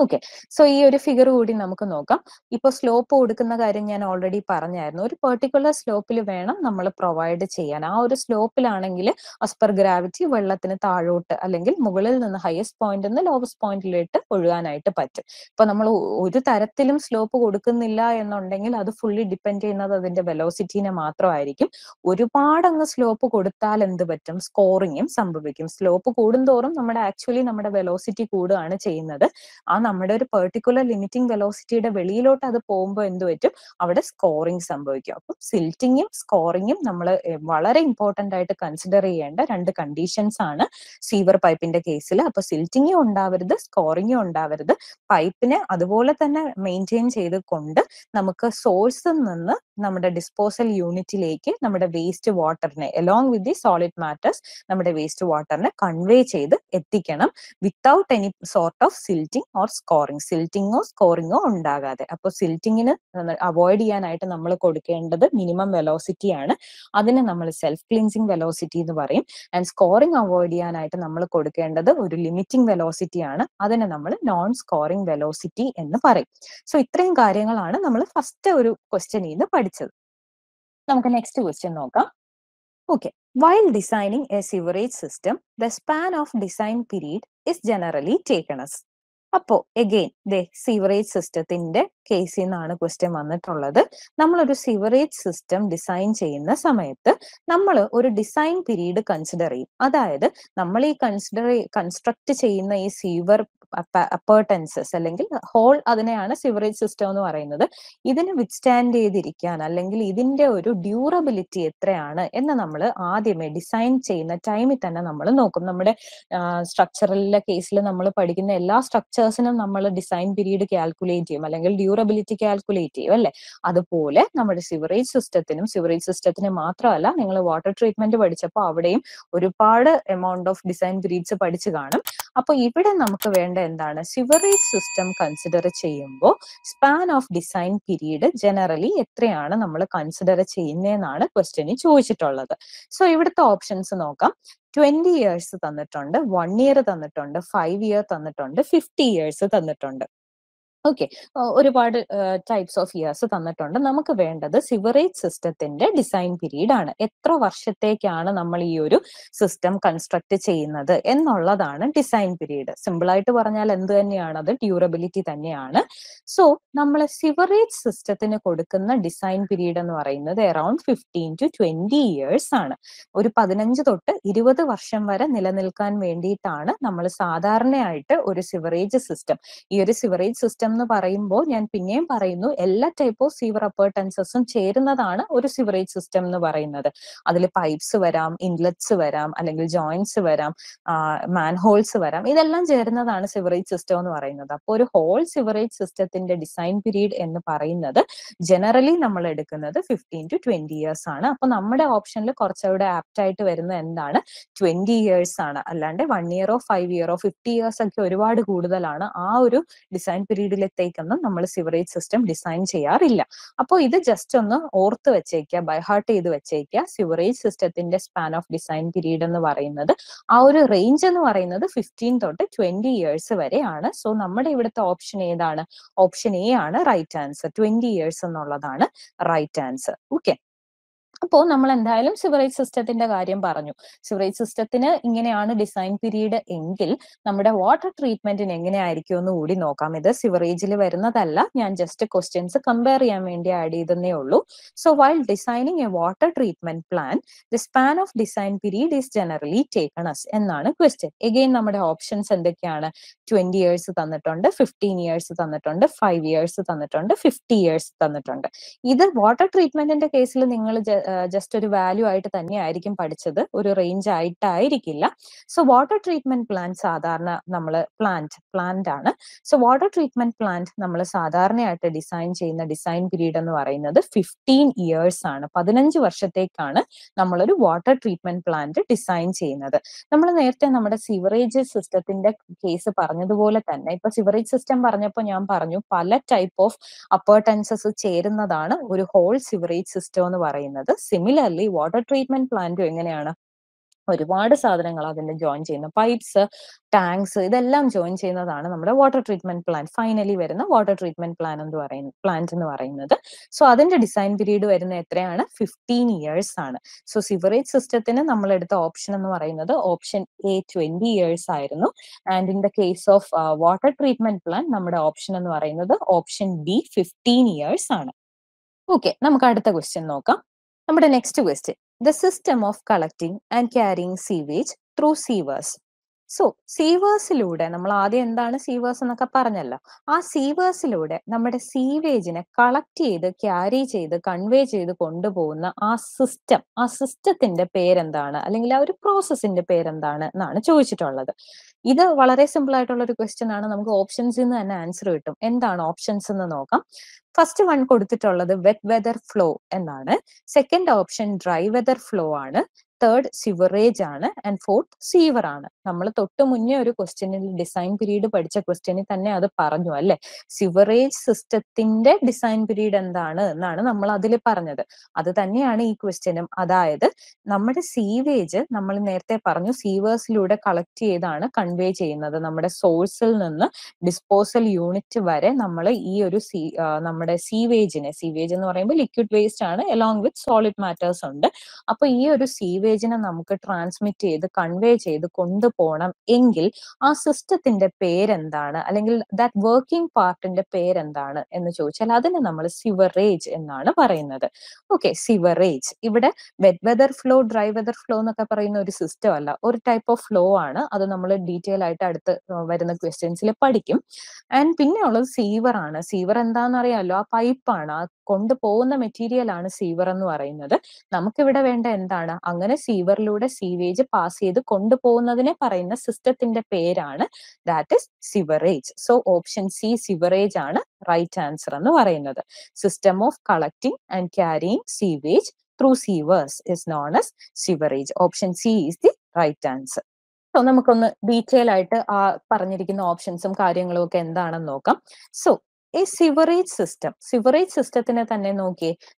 ഓക്കെ സോ ഈ ഒരു ഫിഗർ കൂടി നമുക്ക് നോക്കാം ഇപ്പൊ സ്ലോപ്പ് കൊടുക്കുന്ന കാര്യം ഞാൻ ഓൾറെഡി പറഞ്ഞായിരുന്നു ഒരു പെർട്ടിക്കുലർ സ്ലോപ്പിൽ വേണം നമ്മൾ പ്രൊവൈഡ് ചെയ്യാൻ ആ ഒരു സ്ലോപ്പിലാണെങ്കിൽ അസ്പർ ഗ്രാവിറ്റി വെള്ളത്തിന് താഴോട്ട് അല്ലെങ്കിൽ മുകളിൽ നിന്ന് ഹയസ്റ്റ് പോയിന്റിൽ നിന്ന് ലോവസ്റ്റ് പോയിന്റിലോട്ട് ഒഴുകാനായിട്ട് പറ്റും ഇപ്പൊ നമ്മൾ ഒരു തരത്തിലും സ്ലോപ്പ് കൊടുക്കുന്നില്ല എന്നുണ്ടെങ്കിൽ അത് ഫുള്ളി ഡിപ്പെൻഡ് ചെയ്യുന്നത് അതിന്റെ വെലോസിറ്റീനെ മാത്രമായിരിക്കും ഒരുപാട് അങ്ങ് സ്ലോപ്പ് കൊടുത്താൽ എന്ത് പറ്റും സ്കോറിങ്ങും സംഭവിക്കും സ്ലോപ്പ് കൂടുന്തോറും നമ്മുടെ ആക്ച്വലി നമ്മുടെ വെലോസിറ്റി കൂടുകയാണ് ചെയ്യുന്നത് ആ നമ്മുടെ ഒരു പെർട്ടിക്കുലർ ലിമിറ്റിംഗ് വെലോസിറ്റിയുടെ വെളിയിലോട്ട് അത് പോകുമ്പോൾ എന്ത് പറ്റും അവിടെ സ്കോറിംഗ് സംഭവിക്കും അപ്പം സിൽറ്റിങ്ങും സ്കോറിങ്ങും നമ്മൾ വളരെ ഇമ്പോർട്ടന്റ് ആയിട്ട് കൺസിഡർ ചെയ്യേണ്ട രണ്ട് കണ്ടീഷൻസ് ആണ് സീവർ പൈപ്പിന്റെ കേസിൽ അപ്പൊ സിൽറ്റിങ്ങും ഉണ്ടാവരുത് സ്കോറിങ്ങും ഉണ്ടാവരുത് പൈപ്പിനെ അതുപോലെ തന്നെ മെയിൻറ്റെയിൻ ചെയ്ത് കൊണ്ട് നമുക്ക് സോഴ്സിൽ നിന്ന് നമ്മുടെ ഡിസ്പോസൽ യൂണിറ്റിലേക്ക് നമ്മുടെ വേസ്റ്റ് വാട്ടറിനെ along with the solid matters നമ്മുടെ വേസ്റ്റ് വാട്ടറിനെ കൺവേ ചെയ്ത് എത്തിക്കണം without any sort of silting or scouring സിൽറ്റിങ്ങോ സ്കോറിങ്ങോ ഉണ്ടാകാതെ അപ്പോൾ സിൽറ്റിങ്ങിന് അവോയ്ഡ് ചെയ്യാനായിട്ട് നമ്മൾ കൊടുക്കേണ്ടത് മിനിമം വെലോസിറ്റി ആണ് അതിനെ നമ്മൾ സെൽഫ് ക്ലിൻസിങ് വെലോസിറ്റി എന്ന് പറയും ആൻഡ് സ്കോറിങ് അവോയ്ഡ് ചെയ്യാനായിട്ട് നമ്മൾ കൊടുക്കേണ്ടത് ഒരു ലിമിറ്റിംഗ് വെലോസിറ്റി ആണ് അതിനെ നമ്മൾ നോൺ സ്കോറിംഗ് വെലോസിറ്റി എന്ന് പറയും സോ ഇത്രയും കാര്യങ്ങളാണ് നമ്മൾ ഫസ്റ്റ് ഒരു ക്വസ്റ്റ്യനിൽ നിന്ന് പഠിച്ചത് നമുക്ക് നെക്സ്റ്റ് ക്വസ്റ്റ്യൻ നോക്കാം okay while designing a sewerage system the span of design period is generally taken as അപ്പോ എഗെയിൻ ദേ സിവറേജ് സിസ്റ്റത്തിന്റെ കേസിൽ നിന്നാണ് ക്വസ്റ്റ്യൻ വന്നിട്ടുള്ളത് നമ്മളൊരു സിവറേജ് സിസ്റ്റം ഡിസൈൻ ചെയ്യുന്ന സമയത്ത് നമ്മൾ ഒരു ഡിസൈൻ പീരീഡ് കൺസിഡർ ചെയ്യും അതായത് നമ്മൾ ഈ കൺസിഡർ കൺസ്ട്രക്ട് ചെയ്യുന്ന ഈ സീവർ അപ്പേർട്ടൻസസ് അല്ലെങ്കിൽ ഹോൾ അതിനെയാണ് സിവറേജ് സിസ്റ്റം എന്ന് പറയുന്നത് ഇതിനെ വിത്ത്സ്റ്റാൻഡ് ചെയ്തിരിക്കാൻ അല്ലെങ്കിൽ ഇതിന്റെ ഒരു ഡ്യൂറബിലിറ്റി എത്രയാണ് എന്ന് നമ്മൾ ആദ്യമേ ഡിസൈൻ ചെയ്യുന്ന ടൈമിൽ തന്നെ നമ്മൾ നോക്കും നമ്മുടെ സ്ട്രക്ചറിലെ കേസിൽ നമ്മൾ പഠിക്കുന്ന എല്ലാ സ്ട്രക്ചേഴ്സിനും നമ്മൾ ഡിസൈൻ പീരീഡ് കാൽക്കുലേറ്റ് ചെയ്യും അല്ലെങ്കിൽ ഡ്യൂറബിലിറ്റി കാൽക്കുലേറ്റ് ചെയ്യും അല്ലെ അതുപോലെ നമ്മുടെ സിവറേജ് സിസ്റ്റത്തിനും സിവറേജ് സിസ്റ്റത്തിന് മാത്രമല്ല നിങ്ങൾ വാട്ടർ ട്രീറ്റ്മെന്റ് പഠിച്ചപ്പോൾ അവിടെയും ഒരുപാട് എമൗണ്ട് ഓഫ് ഡിസൈൻ പീരീഡ്സ് പഠിച്ചു കാണും അപ്പൊ ഇവിടെ നമുക്ക് വേണ്ട എന്താണ് സിവറേജ് സിസ്റ്റം കൺസിഡർ ചെയ്യുമ്പോൾ span of design period generally എത്രയാണ് നമ്മൾ കൺസിഡർ ചെയ്യുന്നതെന്നാണ് ക്വസ്റ്റ്യന് ചോദിച്ചിട്ടുള്ളത് സോ ഇവിടുത്തെ ഓപ്ഷൻസ് നോക്കാം ട്വന്റി ഇയേഴ്സ് തന്നിട്ടുണ്ട് വൺ ഇയർ തന്നിട്ടുണ്ട് ഫൈവ് ഇയർ തന്നിട്ടുണ്ട് ഫിഫ്റ്റി ഇയേഴ്സ് തന്നിട്ടുണ്ട് ഓക്കെ ഒരുപാട് ടൈപ്സ് ഓഫ് ഇയേഴ്സ് തന്നിട്ടുണ്ട് നമുക്ക് വേണ്ടത് സിവറേജ് സിസ്റ്റത്തിന്റെ ഡിസൈൻ പീരീഡ് ആണ് എത്ര വർഷത്തേക്കാണ് നമ്മൾ ഈ ഒരു സിസ്റ്റം കൺസ്ട്രക്ട് ചെയ്യുന്നത് എന്നുള്ളതാണ് ഡിസൈൻ പീരീഡ് സിമ്പിൾ ആയിട്ട് പറഞ്ഞാൽ എന്ത് തന്നെയാണ് അത് ഡ്യൂറബിലിറ്റി തന്നെയാണ് സോ നമ്മൾ സിവറേജ് സിസ്റ്റത്തിന് കൊടുക്കുന്ന ഡിസൈൻ പീരീഡ് എന്ന് പറയുന്നത് around fifteen to twenty years ആണ് ഒരു പതിനഞ്ച് തൊട്ട് ഇരുപത് വർഷം വരെ നിലനിൽക്കാൻ വേണ്ടിയിട്ടാണ് നമ്മൾ സാധാരണയായിട്ട് ഒരു സിവറേജ് സിസ്റ്റം ഈ ഒരു സിവറേജ് സിസ്റ്റം എന്ന് പറയുമ്പോൾ ഞാൻ പിന്നെയും പറയുന്നു എല്ലാ ടൈപ്പ് ഓഫ് സീവർ അപ്പേർട്ടൻസസും ചേരുന്നതാണ് ഒരു സിവറേജ് സിസ്റ്റം എന്ന് പറയുന്നത് അതിൽ പൈപ്സ് വരാം ഇൻലെറ്റ്സ് വരാം അല്ലെങ്കിൽ ജോയിന്റ്സ് വരാം മാൻഹോൾസ് വരാം ഇതെല്ലാം ചേരുന്നതാണ് സിവറേജ് സിസ്റ്റം എന്ന് പറയുന്നത് അപ്പോൾ ഒരു ഹോൾ സിവറേജ് സിസ്റ്റത്തിന്റെ ഡിസൈൻ പീരീഡ് എന്ന് പറയുന്നത് ജനറലി നമ്മൾ എടുക്കുന്നത് ഫിഫ്റ്റീൻ ടു ട്വന്റി ഇയേഴ്സ് ആണ് അപ്പൊ നമ്മുടെ ഓപ്ഷനിൽ കുറച്ചുകൂടെ ആപ്റ്റ് ആയിട്ട് വരുന്ന എന്താണ് ട്വന്റി ഇയേഴ്സ് ആണ് അല്ലാണ്ട് വൺ ഇയറോ ഫൈവ് ഇയറോ ഫിഫ്റ്റി ഇയേഴ്സ് ഒക്കെ ഒരുപാട് കൂടുതലാണ് ആ ഒരു ഡിസൈൻ പീരീഡ് ഇതിലത്തേക്കൊന്നും നമ്മൾ സിവറേജ് സിസ്റ്റം ഡിസൈൻ ചെയ്യാറില്ല അപ്പോൾ ഇത് ജസ്റ്റ് ഒന്ന് ഓർത്ത് വെച്ചേക്കുക ബൈഹാർട്ട് ചെയ്ത് വെച്ചേക്കുക സിവറേജ് സിസ്റ്റത്തിന്റെ സ്പാൻ ഓഫ് ഡിസൈൻ പീരീഡ് എന്ന് പറയുന്നത് ആ ഒരു റേഞ്ച് എന്ന് പറയുന്നത് ഫിഫ്റ്റീൻ തൊട്ട് ട്വന്റി ഇയേഴ്സ് വരെയാണ് സോ നമ്മുടെ ഇവിടുത്തെ ഓപ്ഷൻ ഏതാണ് ഓപ്ഷൻ എ ആണ് റൈറ്റ് ആൻസർ ട്വന്റി ഇയേഴ്സ് എന്നുള്ളതാണ് റൈറ്റ് ആൻസർ ഓക്കെ അപ്പോൾ നമ്മൾ എന്തായാലും സിവറേജ് സിസ്റ്റത്തിന്റെ കാര്യം പറഞ്ഞു സിവറേജ് സിസ്റ്റത്തിന് ഇങ്ങനെയാണ് ഡിസൈൻ പീരീഡ് എങ്കിൽ നമ്മുടെ വാട്ടർ ട്രീറ്റ്മെന്റിന് എങ്ങനെയായിരിക്കും എന്ന് കൂടി നോക്കാം ഇത് സിവറേജിൽ വരുന്നതല്ല ഞാൻ ജസ്റ്റ് ക്വസ്റ്റ്യൻസ് കമ്പയർ ചെയ്യാൻ വേണ്ടി ആഡ് ചെയ്തെന്നേ ഉള്ളൂ so while designing a water treatment plan the span of design period is generally taken as എന്നാണ് ക്വസ്റ്റ്യൻ എഗെയിൻ നമ്മുടെ ഓപ്ഷൻസ് എന്തൊക്കെയാണ് ട്വന്റി ഇയേഴ്സ് തന്നിട്ടുണ്ട് ഫിഫ്റ്റീൻ ഇയേഴ്സ് തന്നിട്ടുണ്ട് ഫൈവ് ഇയേഴ്സ് തന്നിട്ടുണ്ട് ഫിഫ്റ്റി ഇയേഴ്സ് തന്നിട്ടുണ്ട് ഇത് വാട്ടർ ട്രീറ്റ്മെന്റിന്റെ കേസിൽ നിങ്ങൾ ജസ്റ്റ് ഒരു വാല്യൂ ആയിട്ട് തന്നെ ആയിരിക്കും പഠിച്ചത് ഒരു റേഞ്ച് ആയിട്ടായിരിക്കില്ല സോ വാട്ടർ ട്രീറ്റ്മെന്റ് പ്ലാന്റ് സാധാരണ നമ്മൾ പ്ലാന്റ് പ്ലാന്റ് ആണ് സോ വാട്ടർ ട്രീറ്റ്മെന്റ് പ്ലാന്റ് നമ്മൾ സാധാരണയായിട്ട് ഡിസൈൻ ചെയ്യുന്ന ഡിസൈൻ പീരീഡ് എന്ന് പറയുന്നത് ഫിഫ്റ്റീൻ ഇയേഴ്സ് ആണ് പതിനഞ്ച് വർഷത്തേക്കാണ് നമ്മളൊരു വാട്ടർ ട്രീറ്റ്മെന്റ് പ്ലാന്റ് ഡിസൈൻ ചെയ്യുന്നത് നമ്മൾ നേരത്തെ നമ്മുടെ സിവറേജ് സിസ്റ്റത്തിന്റെ കേസ് പറഞ്ഞതുപോലെ തന്നെ ഇപ്പൊ സിവറേജ് സിസ്റ്റം പറഞ്ഞപ്പോൾ ഞാൻ പറഞ്ഞു പല ടൈപ്പ് ഓഫ് അപ്പർട്ടൻസസ് ചേരുന്നതാണ് ഒരു ഹോൾ സിവറേജ് സിസ്റ്റം എന്ന് പറയുന്നത് സിമിലർലി വാട്ടർ ട്രീറ്റ്മെന്റ് പ്ലാന്റും എങ്ങനെയാണ് ഒരുപാട് സാധനങ്ങൾ അതിന്റെ ജോയിൻ ചെയ്യുന്ന പൈപ്സ് ടാങ്ക്സ് ഇതെല്ലാം ജോയിൻ ചെയ്യുന്നതാണ് നമ്മുടെ വാട്ടർ ട്രീറ്റ്മെന്റ് പ്ലാന്റ് ഫൈനലി വരുന്ന വാട്ടർ ട്രീറ്റ്മെന്റ് പ്ലാൻ എന്ന് പറയുന്ന പ്ലാന്റ് എന്ന് പറയുന്നത് സോ അതിന്റെ ഡിസൈൻ പീരീഡ് വരുന്ന എത്രയാണ് ഫിഫ്റ്റീൻ ഇയേഴ്സ് ആണ് സോ സിവറേജ് സിസ്റ്റത്തിന് നമ്മൾ എടുത്ത ഓപ്ഷൻ എന്ന് പറയുന്നത് ഓപ്ഷൻ എ ട്വന്റി ഇയേഴ്സ് ആയിരുന്നു and in the case of water treatment plan നമ്മുടെ ഓപ്ഷൻ എന്ന് പറയുന്നത് ഓപ്ഷൻ ബി ഫിഫ്റ്റീൻ ഇയേഴ്സ് ആണ് ഓക്കെ നമുക്ക് അടുത്ത ക്വസ്റ്റ്യൻ നോക്കാം നമ്മുടെ next question the system of collecting and carrying sewage through sewers so സീവേഴ്സിലൂടെ നമ്മൾ ആദ്യം എന്താണ് സീവേഴ്സ് എന്നൊക്കെ പറഞ്ഞല്ലോ ആ സീവേഴ്സിലൂടെ നമ്മുടെ സീവേജിനെ കളക്ട് ചെയ്ത് ക്യാരി ചെയ്ത് കൺവേ ചെയ്ത് കൊണ്ടുപോകുന്ന ആ സിസ്റ്റം ആ സിസ്റ്റത്തിന്റെ പേരെന്താണ് അല്ലെങ്കിൽ ആ ഒരു പ്രോസസ്സിന്റെ പേരെന്താണ് എന്നാണ് ചോദിച്ചിട്ടുള്ളത് ഇത് വളരെ സിമ്പിൾ ആയിട്ടുള്ള ഒരു ക്വസ്റ്റ്യൻ ആണ് നമുക്ക് ഓപ്ഷൻസിൽ നിന്ന് തന്നെ ആൻസർ കിട്ടും എന്താണ് ഓപ്ഷൻസ് എന്ന് നോക്കാം ഫസ്റ്റ് വൺ കൊടുത്തിട്ടുള്ളത് വെറ്റ് വെതർ ഫ്ലോ എന്നാണ് second option dry weather flow ആണ് തേർഡ് സിവറേജ് ആണ് ആൻഡ് ഫോർത്ത് സീവർ ആണ് നമ്മൾ തൊട്ട് മുന്നേ ഒരു ക്വസ്റ്റ്യനിൽ ഡിസൈൻ പീരീഡ് പഠിച്ച ക്വസ്റ്റ്യനിൽ തന്നെ അത് പറഞ്ഞു അല്ലെ സിവറേജ് സിസ്റ്റത്തിന്റെ ഡിസൈൻ പീരീഡ് എന്താണ് എന്നാണ് നമ്മൾ അതിൽ പറഞ്ഞത് അത് തന്നെയാണ് ഈ ക്വസ്റ്റ്യനും അതായത് നമ്മുടെ സീവേജ് നമ്മൾ നേരത്തെ പറഞ്ഞു സീവേഴ്സിലൂടെ കളക്ട് ചെയ്താണ് കൺവേ ചെയ്യുന്നത് നമ്മുടെ സോഴ്സിൽ നിന്ന് ഡിസ്പോസൽ യൂണിറ്റ് വരെ നമ്മൾ ഈ ഒരു സീ നമ്മുടെ സീവേജിനെ സീവേജ് എന്ന് പറയുമ്പോൾ ലിക്വിഡ് വേസ്റ്റ് ആണ് അലോങ് വിത്ത് സോളിഡ് മാറ്റേഴ്സ് ഉണ്ട് അപ്പൊ ഈ ഒരു സീവേജ് ലാംഗ്വേജിനെ നമുക്ക് ട്രാൻസ്മിറ്റ് ചെയ്ത് കൺവേ ചെയ്ത് കൊണ്ടുപോകണം എങ്കിൽ ആ സിസ്റ്റത്തിന്റെ പേരെന്താണ് അല്ലെങ്കിൽ ദാറ്റ് വർക്കിംഗ് പാർട്ടിന്റെ പേരെന്താണ് എന്ന് ചോദിച്ചാൽ അതിനെ നമ്മൾ സിവറേജ് എന്നാണ് പറയുന്നത് ഓക്കെ സിവറേജ് ഇവിടെ wet weather flow dry weather flow എന്നൊക്കെ പറയുന്ന ഒരു സിസ്റ്റം അല്ല ഒരു ടൈപ്പ് ഓഫ് ഫ്ലോ ആണ് അത് നമ്മൾ ഡീറ്റെയിൽ ആയിട്ട് അടുത്ത് വരുന്ന ക്വസ്റ്റ്യൻസിൽ പഠിക്കും ആൻഡ് പിന്നെ ഉള്ളത് സീവർ ആണ് സീവർ എന്താണെന്ന് അറിയാമല്ലോ ആ പൈപ്പാണ് ആ കൊണ്ടുപോകുന്ന മെറ്റീരിയൽ ആണ് സീവർ എന്ന് പറയുന്നത് നമുക്കിവിടെ വേണ്ട എന്താണ് അങ്ങനെ സീവറിലൂടെ സീവേജ് പാസ് ചെയ്ത് കൊണ്ടുപോകുന്നതിനെ പറയുന്ന സിസ്റ്റത്തിന്റെ പേരാണ് that is sewerage so option C sewerage ആണ് റൈറ്റ് ആൻസർ എന്ന് പറയുന്നത് system of collecting and carrying sewage through sewers is known as sewerage option C is the right answer so നമുക്കൊന്ന് ഡീറ്റെയിൽ ആയിട്ട് ആ പറഞ്ഞിരിക്കുന്ന ഓപ്ഷൻസും കാര്യങ്ങളും ഒക്കെ എന്താണെന്ന് നോക്കാം so a sewerage system. Sewerage system is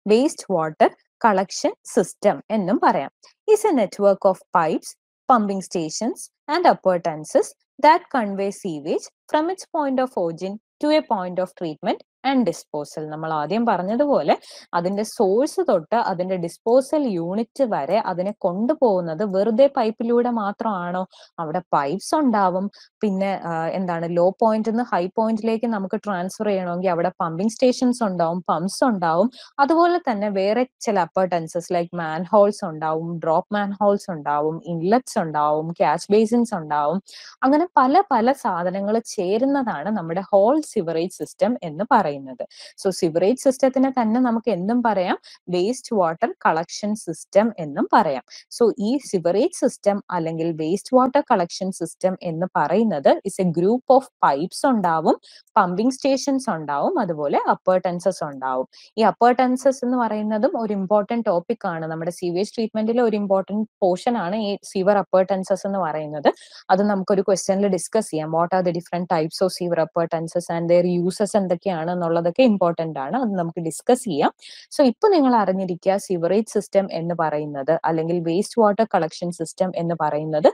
waste wastewater collection system. is a network of pipes, pumping stations and appurtenances that convey sewage from its point of origin to a point of treatment and disposal നമ്മൾ ആദ്യം പറഞ്ഞതുപോലെ അതിന്റെ source തൊട്ട് അതിന്റെ disposal unit വരെ അതിനെ കൊണ്ടുപോകുന്നത് വെറുതെ പൈപ്പിലൂടെ മാത്രമാണോ അവിടെ പൈപ്സ് ഉണ്ടാവും പിന്നെ എന്താണ് ലോ പോയിന്റിൽ നിന്ന് ഹൈ പോയിന്റിലേക്ക് നമുക്ക് ട്രാൻസ്ഫർ ചെയ്യണമെങ്കിൽ അവിടെ പമ്പിംഗ് സ്റ്റേഷൻസ് ഉണ്ടാവും പമ്പ്സ് ഉണ്ടാവും അതുപോലെ തന്നെ വേറെ ചില അപ്പർട്ടൻസസ് ലൈക്ക് മാൻ ഹോൾസ് ഉണ്ടാവും ഡ്രോപ്പ് മാൻ ഹോൾസ് ഉണ്ടാവും ഇൻലെറ്റ്സ് ഉണ്ടാവും ക്യാഷ് ബേസിൻസ് ഉണ്ടാവും അങ്ങനെ പല പല സാധനങ്ങൾ ചേരുന്നതാണ് നമ്മുടെ ഹോൾ സിവറേജ് സിസ്റ്റം എന്ന് പറയുന്നത് പറയുന്നത് സോ സിവറേജ് സിസ്റ്റത്തിനെ തന്നെ നമുക്ക് എന്നും പറയാം വേസ്റ്റ് വാട്ടർ കളക്ഷൻ സിസ്റ്റം എന്നും പറയാം സോ ഈ സിവറേജ് സിസ്റ്റം അല്ലെങ്കിൽ വേസ്റ്റ് വാട്ടർ കളക്ഷൻ സിസ്റ്റം എന്ന് പറയുന്നത് is a group of pipes ഉണ്ടാവും പമ്പിംഗ് സ്റ്റേഷൻസ് ഉണ്ടാവും അതുപോലെ അപ്പർട്ടൻസസ് ഉണ്ടാവും ഈ അപ്പർട്ടൻസസ് എന്ന് പറയുന്നതും ഒരു ഇമ്പോർട്ടന്റ് ടോപ്പിക് ആണ് നമ്മുടെ സീവേജ് ട്രീറ്റ്മെന്റിലെ ഒരു ഇമ്പോർട്ടന്റ് പോർഷൻ ആണ് ഈ സീവർ അപ്പർട്ടൻസസ് എന്ന് പറയുന്നത് അത് നമുക്കൊരു ക്വസ്റ്റ്യനിൽ ഡിസ്കസ് ചെയ്യാം what are the different types of sewer appurtenances and their uses എന്തൊക്കെയാണ് എന്നുള്ളതൊക്കെ ഇമ്പോർട്ടന്റ് ആണ് അത് നമുക്ക് ഡിസ്കസ് ചെയ്യാം സോ ഇപ്പൊ നിങ്ങൾ അറിഞ്ഞിരിക്കുക സിവറേജ് സിസ്റ്റം എന്ന് പറയുന്നത് അല്ലെങ്കിൽ വേസ്റ്റ് വാട്ടർ കളക്ഷൻ സിസ്റ്റം എന്ന് പറയുന്നത്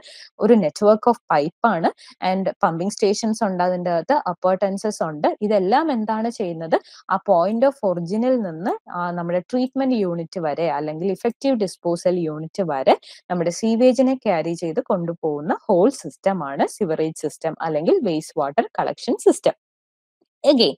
ഒരു നെറ്റ്വർക്ക് ഓഫ് പൈപ്പ് ആണ് ആൻഡ് പമ്പിംഗ് സ്റ്റേഷൻസ് ഉണ്ട് അതിൻ്റെ അകത്ത് അപ്പർട്ടൻസസ് ഉണ്ട് ഇതെല്ലാം എന്താണ് ചെയ്യുന്നത് ആ പോയിന്റ് ഓഫ് ഒറിജിനിൽ നിന്ന് നമ്മുടെ ട്രീറ്റ്മെന്റ് യൂണിറ്റ് വരെ അല്ലെങ്കിൽ ഇഫക്റ്റീവ് ഡിസ്പോസൽ യൂണിറ്റ് വരെ നമ്മുടെ സീവേജിനെ ക്യാരി ചെയ്ത് കൊണ്ടുപോകുന്ന ഹോൾ സിസ്റ്റം ആണ് സിവറേജ് സിസ്റ്റം അല്ലെങ്കിൽ waste water collection system again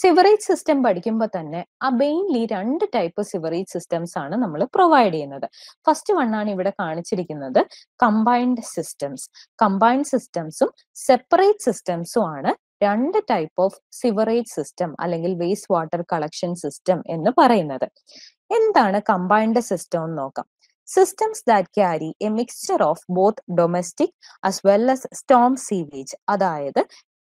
sewerage system പഠിക്കുമ്പോൾ തന്നെ ആ മെയിൻലി രണ്ട് ടൈപ്പ് സിവറേജ് സിസ്റ്റംസ് ആണ് നമ്മൾ പ്രൊവൈഡ് ചെയ്യുന്നത് ഫസ്റ്റ് വണ്ണാണ് ഇവിടെ കാണിച്ചിരിക്കുന്നത് കമ്പൈൻഡ് സിസ്റ്റംസ് കമ്പൈൻഡ് സിസ്റ്റംസും സെപ്പറേറ്റ് സിസ്റ്റംസും ആണ് രണ്ട് ടൈപ്പ് ഓഫ് സിവറേജ് സിസ്റ്റം അല്ലെങ്കിൽ വേസ്റ്റ് വാട്ടർ കളക്ഷൻ സിസ്റ്റം എന്ന് പറയുന്നത് എന്താണ് കമ്പൈൻഡ് സിസ്റ്റം എന്ന് നോക്കാം systems that carry a mixture of both domestic as well as storm sewage അതായത്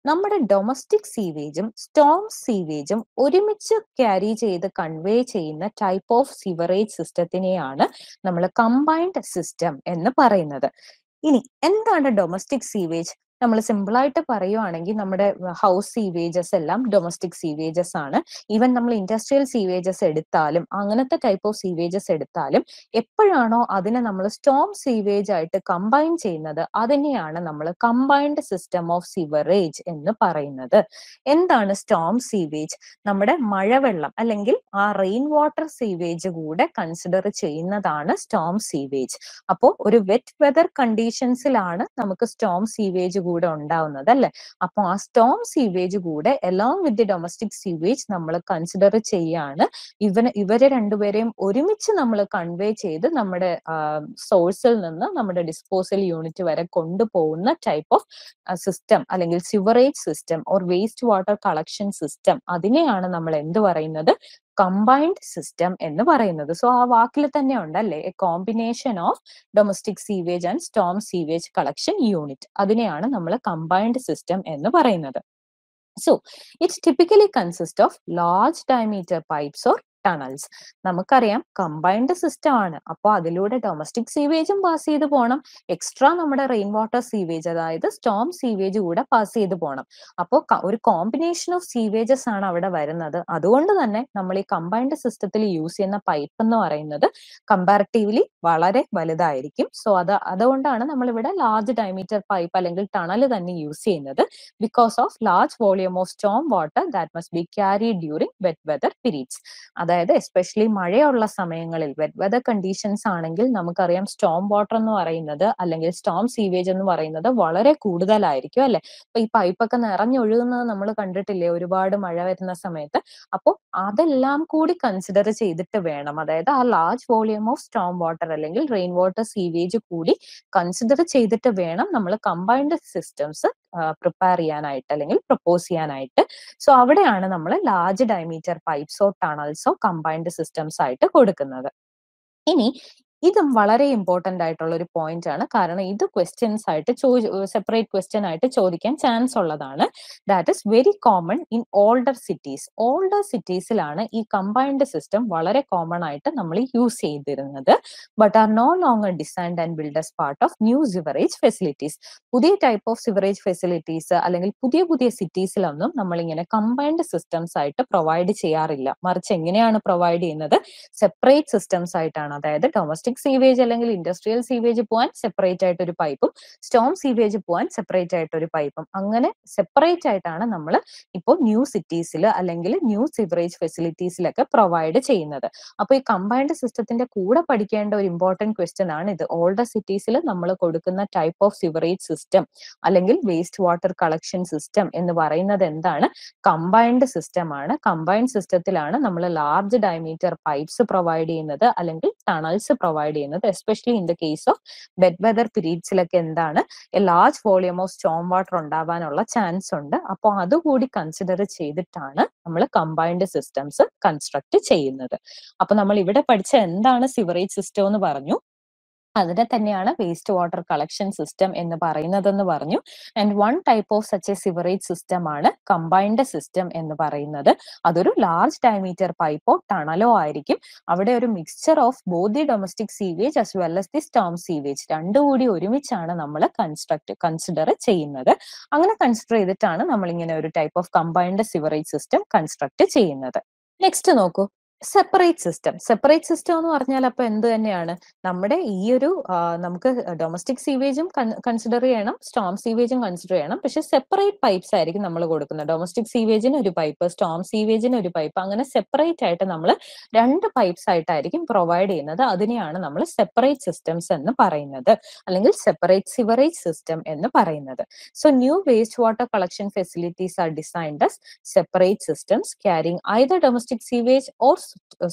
നമ്മുടെ ഡൊമസ്റ്റിക് സീവേജും സ്റ്റോം സീവേജും ഒരുമിച്ച് ക്യാരി ചെയ്ത് കൺവേ ചെയ്യുന്ന ടൈപ്പ് ഓഫ് സിവറേജ് സിസ്റ്റത്തിനെയാണ് നമ്മൾ കമ്പൈൻഡ് സിസ്റ്റം എന്ന് പറയുന്നത് ഇനി എന്താണ് ഡൊമസ്റ്റിക് സീവേജ് നമ്മൾ സിമ്പിൾ ആയിട്ട് പറയുവാണെങ്കിൽ നമ്മുടെ ഹൗസ് സീവേജസ് എല്ലാം ഡൊമസ്റ്റിക് സീവേജസ് ആണ് ഈവൻ നമ്മൾ ഇൻഡസ്ട്രിയൽ സീവേജസ് എടുത്താലും അങ്ങനത്തെ ടൈപ്പ് ഓഫ് സീവേജസ് എടുത്താലും എപ്പോഴാണോ അതിനെ നമ്മൾ സ്റ്റോം സീവേജ് ആയിട്ട് കമ്പൈൻ ചെയ്യുന്നത് അതിനെയാണ് നമ്മൾ കമ്പൈൻഡ് സിസ്റ്റം ഓഫ് സിവറേജ് എന്ന് പറയുന്നത് എന്താണ് സ്റ്റോം സീവേജ് നമ്മുടെ മഴവെള്ളം അല്ലെങ്കിൽ ആ റെയിൻ വാട്ടർ സീവേജ് കൂടെ കൺസിഡർ ചെയ്യുന്നതാണ് സ്റ്റോം സീവേജ് അപ്പോൾ ഒരു വെറ്റ് വെതർ കണ്ടീഷൻസിലാണ് നമുക്ക് സ്റ്റോം സീവേജ് കൂടെ ഉണ്ടാവുന്നത് അല്ലെ അപ്പൊ ആ സ്റ്റോം സീവേജ് കൂടെ along with the domestic sewage നമ്മൾ കൺസിഡർ ചെയ്യാണ് ഇവന് ഇവരെ രണ്ടുപേരെയും ഒരുമിച്ച് നമ്മൾ കൺവേ ചെയ്ത് നമ്മുടെ സോഴ്സിൽ നിന്ന് നമ്മുടെ ഡിസ്പോസൽ യൂണിറ്റ് വരെ കൊണ്ടുപോകുന്ന ടൈപ്പ് ഓഫ് സിസ്റ്റം അല്ലെങ്കിൽ sewerage system or waste water collection system അതിനെയാണ് നമ്മൾ എന്ത് പറയുന്നത് കമ്പൈൻഡ് സിസ്റ്റം എന്ന് പറയുന്നത് സോ ആ വാക്കിൽ തന്നെ ഉണ്ട് അല്ലെ a combination of domestic sewage and storm sewage collection unit അതിനെയാണ് നമ്മൾ കമ്പൈൻഡ് സിസ്റ്റം എന്ന് പറയുന്നത് so it typically consist of large diameter pipes or tunnels നമുക്കറിയാം കമ്പൈൻഡ് സിസ്റ്റം ആണ് അപ്പോൾ അതിലൂടെ ഡൊമസ്റ്റിക് സീവേജും പാസ് ചെയ്ത് പോകണം എക്സ്ട്രാ നമ്മുടെ റെയിൻ വാട്ടർ സീവേജ് അതായത് സ്റ്റോം സീവേജ് കൂടെ പാസ് ചെയ്ത് പോകണം അപ്പോൾ ഒരു കോമ്പിനേഷൻ ഓഫ് സീവേജസ് ആണ് അവിടെ വരുന്നത് അതുകൊണ്ട് തന്നെ നമ്മൾ ഈ കമ്പൈൻഡ് സിസ്റ്റത്തിൽ യൂസ് ചെയ്യുന്ന പൈപ്പ് എന്ന് പറയുന്നത് കമ്പാരിറ്റീവ്ലി വളരെ വലുതായിരിക്കും സോ അത് അതുകൊണ്ടാണ് നമ്മൾ ഇവിടെ ലാർജ് ഡയമീറ്റർ പൈപ്പ് അല്ലെങ്കിൽ ടണൽ തന്നെ യൂസ് ചെയ്യുന്നത് because of large volume of storm water that must be carry during wet weather periods അത് അതായത് എസ്പെഷ്യലി മഴയുള്ള സമയങ്ങളിൽ വെറ്റ് വെതർ കണ്ടീഷൻസ് ആണെങ്കിൽ നമുക്കറിയാം സ്റ്റോം വാട്ടർ എന്ന് പറയുന്നത് അല്ലെങ്കിൽ സ്റ്റോം സീവേജ് എന്ന് പറയുന്നത് വളരെ കൂടുതലായിരിക്കും അല്ലെ അപ്പൊ ഈ പൈപ്പൊക്കെ നിറഞ്ഞൊഴുകുന്നത് നമ്മൾ കണ്ടിട്ടില്ലേ ഒരുപാട് മഴ വരുന്ന സമയത്ത് അപ്പോൾ അതെല്ലാം കൂടി കൺസിഡർ ചെയ്തിട്ട് വേണം അതായത് ആ large volume of storm water അല്ലെങ്കിൽ റെയിൻ വാട്ടർ സീവേജ് കൂടി കൺസിഡർ ചെയ്തിട്ട് വേണം നമ്മൾ കമ്പൈൻഡ് സിസ്റ്റംസ് പ്രിപ്പയർ ചെയ്യാനായിട്ട് അല്ലെങ്കിൽ പ്രപ്പോസ് ചെയ്യാനായിട്ട് സോ അവിടെയാണ് നമ്മൾ ലാർജ് ഡയമീറ്റർ പൈപ്പ്സ് ഓർ ടണൽസോ കമ്പൈൻഡ് സിസ്റ്റംസ് ആയിട്ട് കൊടുക്കുന്നത് ഇനി ഇതും വളരെ ഇമ്പോർട്ടന്റ് ആയിട്ടുള്ള ഒരു പോയിന്റ് ആണ് കാരണം ഇത് ക്വസ്റ്റ്യൻസ് ആയിട്ട് സെപ്പറേറ്റ് ക്വസ്റ്റ്യൻ ആയിട്ട് ചോദിക്കാൻ ചാൻസ് ഉള്ളതാണ് that is very common in older cities older സിറ്റീസിലാണ് ഈ കമ്പൈൻഡ് സിസ്റ്റം വളരെ കോമൺ ആയിട്ട് നമ്മൾ യൂസ് ചെയ്തിരുന്നത് but are no longer designed and builders part of new sewerage facilities പുതിയ ടൈപ്പ് ഓഫ് സിവറേജ് ഫെസിലിറ്റീസ് അല്ലെങ്കിൽ പുതിയ പുതിയ സിറ്റീസിലൊന്നും നമ്മൾ ഇങ്ങനെ കമ്പൈൻഡ് സിസ്റ്റംസ് ആയിട്ട് പ്രൊവൈഡ് ചെയ്യാറില്ല മറിച്ച് എങ്ങനെയാണ് പ്രൊവൈഡ് ചെയ്യുന്നത് സെപ്പറേറ്റ് സിസ്റ്റംസ് ആയിട്ടാണ് അതായത് ഡൊമസ്റ്റിക് ഡൊമസ്റ്റിക് സീവേജ് അല്ലെങ്കിൽ ഇൻഡസ്ട്രിയൽ സീവേജ് പോകാൻ സെപ്പറേറ്റ് ആയിട്ട് ഒരു പൈപ്പും സ്റ്റോം സീവേജ് പോകാൻ സെപ്പറേറ്റ് ആയിട്ട് ഒരു പൈപ്പും അങ്ങനെ സെപ്പറേറ്റ് ആയിട്ടാണ് നമ്മൾ ഇപ്പോൾ ന്യൂ സിറ്റീസിൽ അല്ലെങ്കിൽ ന്യൂ സിവറേജ് ഫെസിലിറ്റീസിലൊക്കെ പ്രൊവൈഡ് ചെയ്യുന്നത് അപ്പോൾ ഈ കമ്പൈൻഡ് സിസ്റ്റത്തിന്റെ കൂടെ പഠിക്കേണ്ട ഒരു ഇമ്പോർട്ടന്റ് ക്വസ്റ്റ്യൻ ആണ് ഇത് ഓൾഡർ സിറ്റീസിൽ നമ്മൾ കൊടുക്കുന്ന ടൈപ്പ് ഓഫ് സിവറേജ് സിസ്റ്റം അല്ലെങ്കിൽ വേസ്റ്റ് വാട്ടർ കളക്ഷൻ സിസ്റ്റം എന്ന് പറയുന്നത് എന്താണ് കമ്പൈൻഡ് സിസ്റ്റം ആണ് കമ്പൈൻഡ് സിസ്റ്റത്തിലാണ് നമ്മൾ ലാർജ് ഡയമീറ്റർ പൈപ്സ് പ്രൊവൈഡ് ചെയ്യുന്നത് അല്ലെങ്കിൽ ടണൽസ് പ്രൊവൈഡ് പ്രൊവൈഡ് ചെയ്യുന്നത് especially in the case of bad weather പീരീഡ്സിലൊക്കെ എന്താണ് a large volume of storm water ഉണ്ടാവാനുള്ള ചാൻസ് ഉണ്ട് അപ്പോൾ അതുകൂടി കൺസിഡർ ചെയ്തിട്ടാണ് നമ്മൾ കമ്പൈൻഡ് സിസ്റ്റംസ് കൺസ്ട്രക്ട് ചെയ്യുന്നത് അപ്പൊ നമ്മൾ ഇവിടെ പഠിച്ച എന്താണ് സിവറേജ് സിസ്റ്റം എന്ന് പറഞ്ഞു അതിനെ തന്നെയാണ് വേസ്റ്റ് വാട്ടർ കളക്ഷൻ സിസ്റ്റം എന്ന് പറയുന്നതെന്ന് പറഞ്ഞു and one type of such a sewerage system ആണ് കമ്പൈൻഡ് സിസ്റ്റം എന്ന് പറയുന്നത് അതൊരു ലാർജ് ഡയമീറ്റർ പൈപ്പോ ടണലോ ആയിരിക്കും അവിടെ ഒരു mixture of both domestic sewage as well as the storm sewage രണ്ടു കൂടി ഒരുമിച്ചാണ് നമ്മൾ കൺസ്ട്രക്ട് കൺസിഡർ ചെയ്യുന്നത് അങ്ങനെ കൺസിഡർ ചെയ്തിട്ടാണ് നമ്മൾ ഇങ്ങനെ ഒരു type of combined sewerage system construct ചെയ്യുന്നത് നെക്സ്റ്റ് നോക്കൂ സെപ്പറേറ്റ് സിസ്റ്റം സെപ്പറേറ്റ് സിസ്റ്റം എന്ന് പറഞ്ഞാൽ അപ്പൊ എന്ത് തന്നെയാണ് നമ്മുടെ ഈ ഒരു നമുക്ക് ഡൊമസ്റ്റിക് സീവേജും കൺസിഡർ ചെയ്യണം സ്റ്റോം സീവേജും കൺസിഡർ ചെയ്യണം പക്ഷെ സെപ്പറേറ്റ് പൈപ്സ് ആയിരിക്കും നമ്മൾ കൊടുക്കുന്നത് ഡൊമസ്റ്റിക് സീവേജിന് ഒരു പൈപ്പ് സ്റ്റോം സീവേജിന് ഒരു പൈപ്പ് അങ്ങനെ സെപ്പറേറ്റ് ആയിട്ട് നമ്മൾ രണ്ട് പൈപ്സ് ആയിട്ടായിരിക്കും പ്രൊവൈഡ് ചെയ്യുന്നത് അതിനെയാണ് നമ്മൾ സെപ്പറേറ്റ് സിസ്റ്റംസ് എന്ന് പറയുന്നത് അല്ലെങ്കിൽ സെപ്പറേറ്റ് സിവറേജ് സിസ്റ്റം എന്ന് പറയുന്നത് so new waste water collection facilities are designed separate systems systems I either domestic sewage or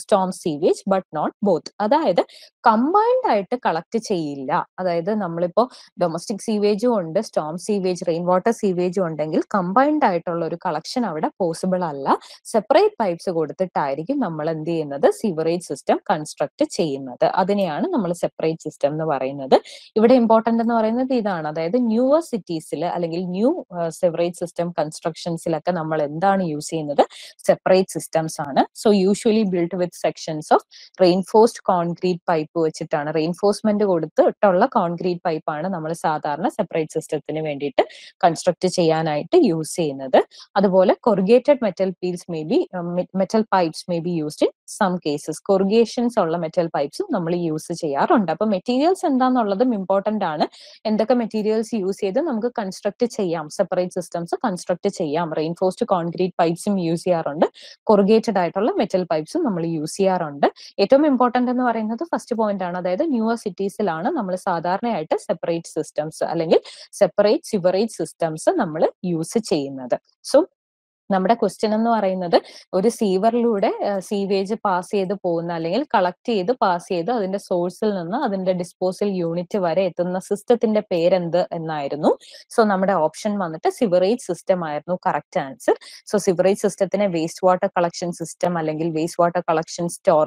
storm sewage but not both അതായത് കമ്പൈൻഡ് ആയിട്ട് കളക്ട് ചെയ്യില്ല അതായത് നമ്മളിപ്പോ ഡൊമസ്റ്റിക് സീവേജും ഉണ്ട് സ്റ്റോം സീവേജ് റെയിൻ വാട്ടർ സീവേജും ഉണ്ടെങ്കിൽ കമ്പൈൻഡ് ആയിട്ടുള്ള ഒരു കളക്ഷൻ അവിടെ പോസിബിൾ അല്ല സെപ്പറേറ്റ് പൈപ്സ് കൊടുത്തിട്ടായിരിക്കും നമ്മൾ എന്ത് ചെയ്യുന്നത് സീവറേജ് സിസ്റ്റം കൺസ്ട്രക്ട് ചെയ്യുന്നത് അതിനെയാണ് നമ്മൾ സെപ്പറേറ്റ് സിസ്റ്റം എന്ന് പറയുന്നത് ഇവിടെ ഇമ്പോർട്ടന്റ് എന്ന് പറയുന്നത് ഇതാണ് അതായത് ന്യൂവർ സിറ്റീസിൽ അല്ലെങ്കിൽ ന്യൂ സെവറേജ് സിസ്റ്റം കൺസ്ട്രക്ഷൻസിലൊക്കെ നമ്മൾ എന്താണ് യൂസ് ചെയ്യുന്നത് സെപ്പറേറ്റ് സിസ്റ്റംസ് ആണ് so usually build with sections of reinforced concrete pipe pipe വെച്ചിട്ടാണ് റീൻഫോഴ്സ്മെന്റ് കൊടുത്തിട്ടുള്ള കോൺക്രീറ്റ് പൈപ്പാണ് നമ്മൾ സാധാരണ സെപ്പറേറ്റ് സിസ്റ്റത്തിന് വേണ്ടിയിട്ട് കൺസ്ട്രക്ട് ചെയ്യാനായിട്ട് യൂസ് ചെയ്യുന്നത് അതുപോലെ corrugated metal peels may be metal pipes may be used in some cases corrugations ഉള്ള മെറ്റൽ പൈപ്സും നമ്മൾ യൂസ് ചെയ്യാറുണ്ട് അപ്പൊ മെറ്റീരിയൽസ് എന്താണെന്നുള്ളതും ഇമ്പോർട്ടന്റ് ആണ് എന്തൊക്കെ മെറ്റീരിയൽസ് യൂസ് ചെയ്ത് നമുക്ക് കൺസ്ട്രക്ട് ചെയ്യാം സെപ്പറേറ്റ് സിസ്റ്റംസ് കൺസ്ട്രക്ട് ചെയ്യാം റെയിൻഫോസ്റ്റ് കോൺക്രീറ്റ് പൈപ്സും യൂസ് ചെയ്യാറുണ്ട് കൊറിഗേറ്റഡ് ആയിട്ടുള്ള മെറ്റൽ പൈപ്സും നമ്മൾ യൂസ് ചെയ്യാറുണ്ട് ഏറ്റവും ഇമ്പോർട്ടന്റ് എന്ന് പറയുന്നത് ഫസ്റ്റ് പോയിന്റ് ആണ് അതായത് ന്യൂ സിറ്റീസിലാണ് നമ്മൾ സാധാരണയായിട്ട് സെപ്പറേറ്റ് സിസ്റ്റംസ് അല്ലെങ്കിൽ സെപ്പറേറ്റ് സിവറേജ് സിസ്റ്റംസ് നമ്മൾ യൂസ് ചെയ്യുന്നത് സോ നമ്മുടെ ക്വസ്റ്റ്യൻ എന്ന് പറയുന്നത് ഒരു സീവറിലൂടെ സീവേജ് പാസ് ചെയ്ത് പോകുന്ന അല്ലെങ്കിൽ കളക്ട് ചെയ്ത് പാസ് ചെയ്ത് അതിന്റെ സോഴ്സിൽ നിന്ന് അതിന്റെ ഡിസ്പോസൽ യൂണിറ്റ് വരെ എത്തുന്ന സിസ്റ്റത്തിന്റെ പേരെന്ത് എന്നായിരുന്നു സോ നമ്മുടെ ഓപ്ഷൻ വന്നിട്ട് സിവറേജ് സിസ്റ്റം ആയിരുന്നു കറക്റ്റ് ആൻസർ സോ സിവറേജ് സിസ്റ്റത്തിനെ വേസ്റ്റ് വാട്ടർ കളക്ഷൻ സിസ്റ്റം അല്ലെങ്കിൽ വേസ്റ്റ് വാട്ടർ കളക്ഷൻ സ്റ്റോർ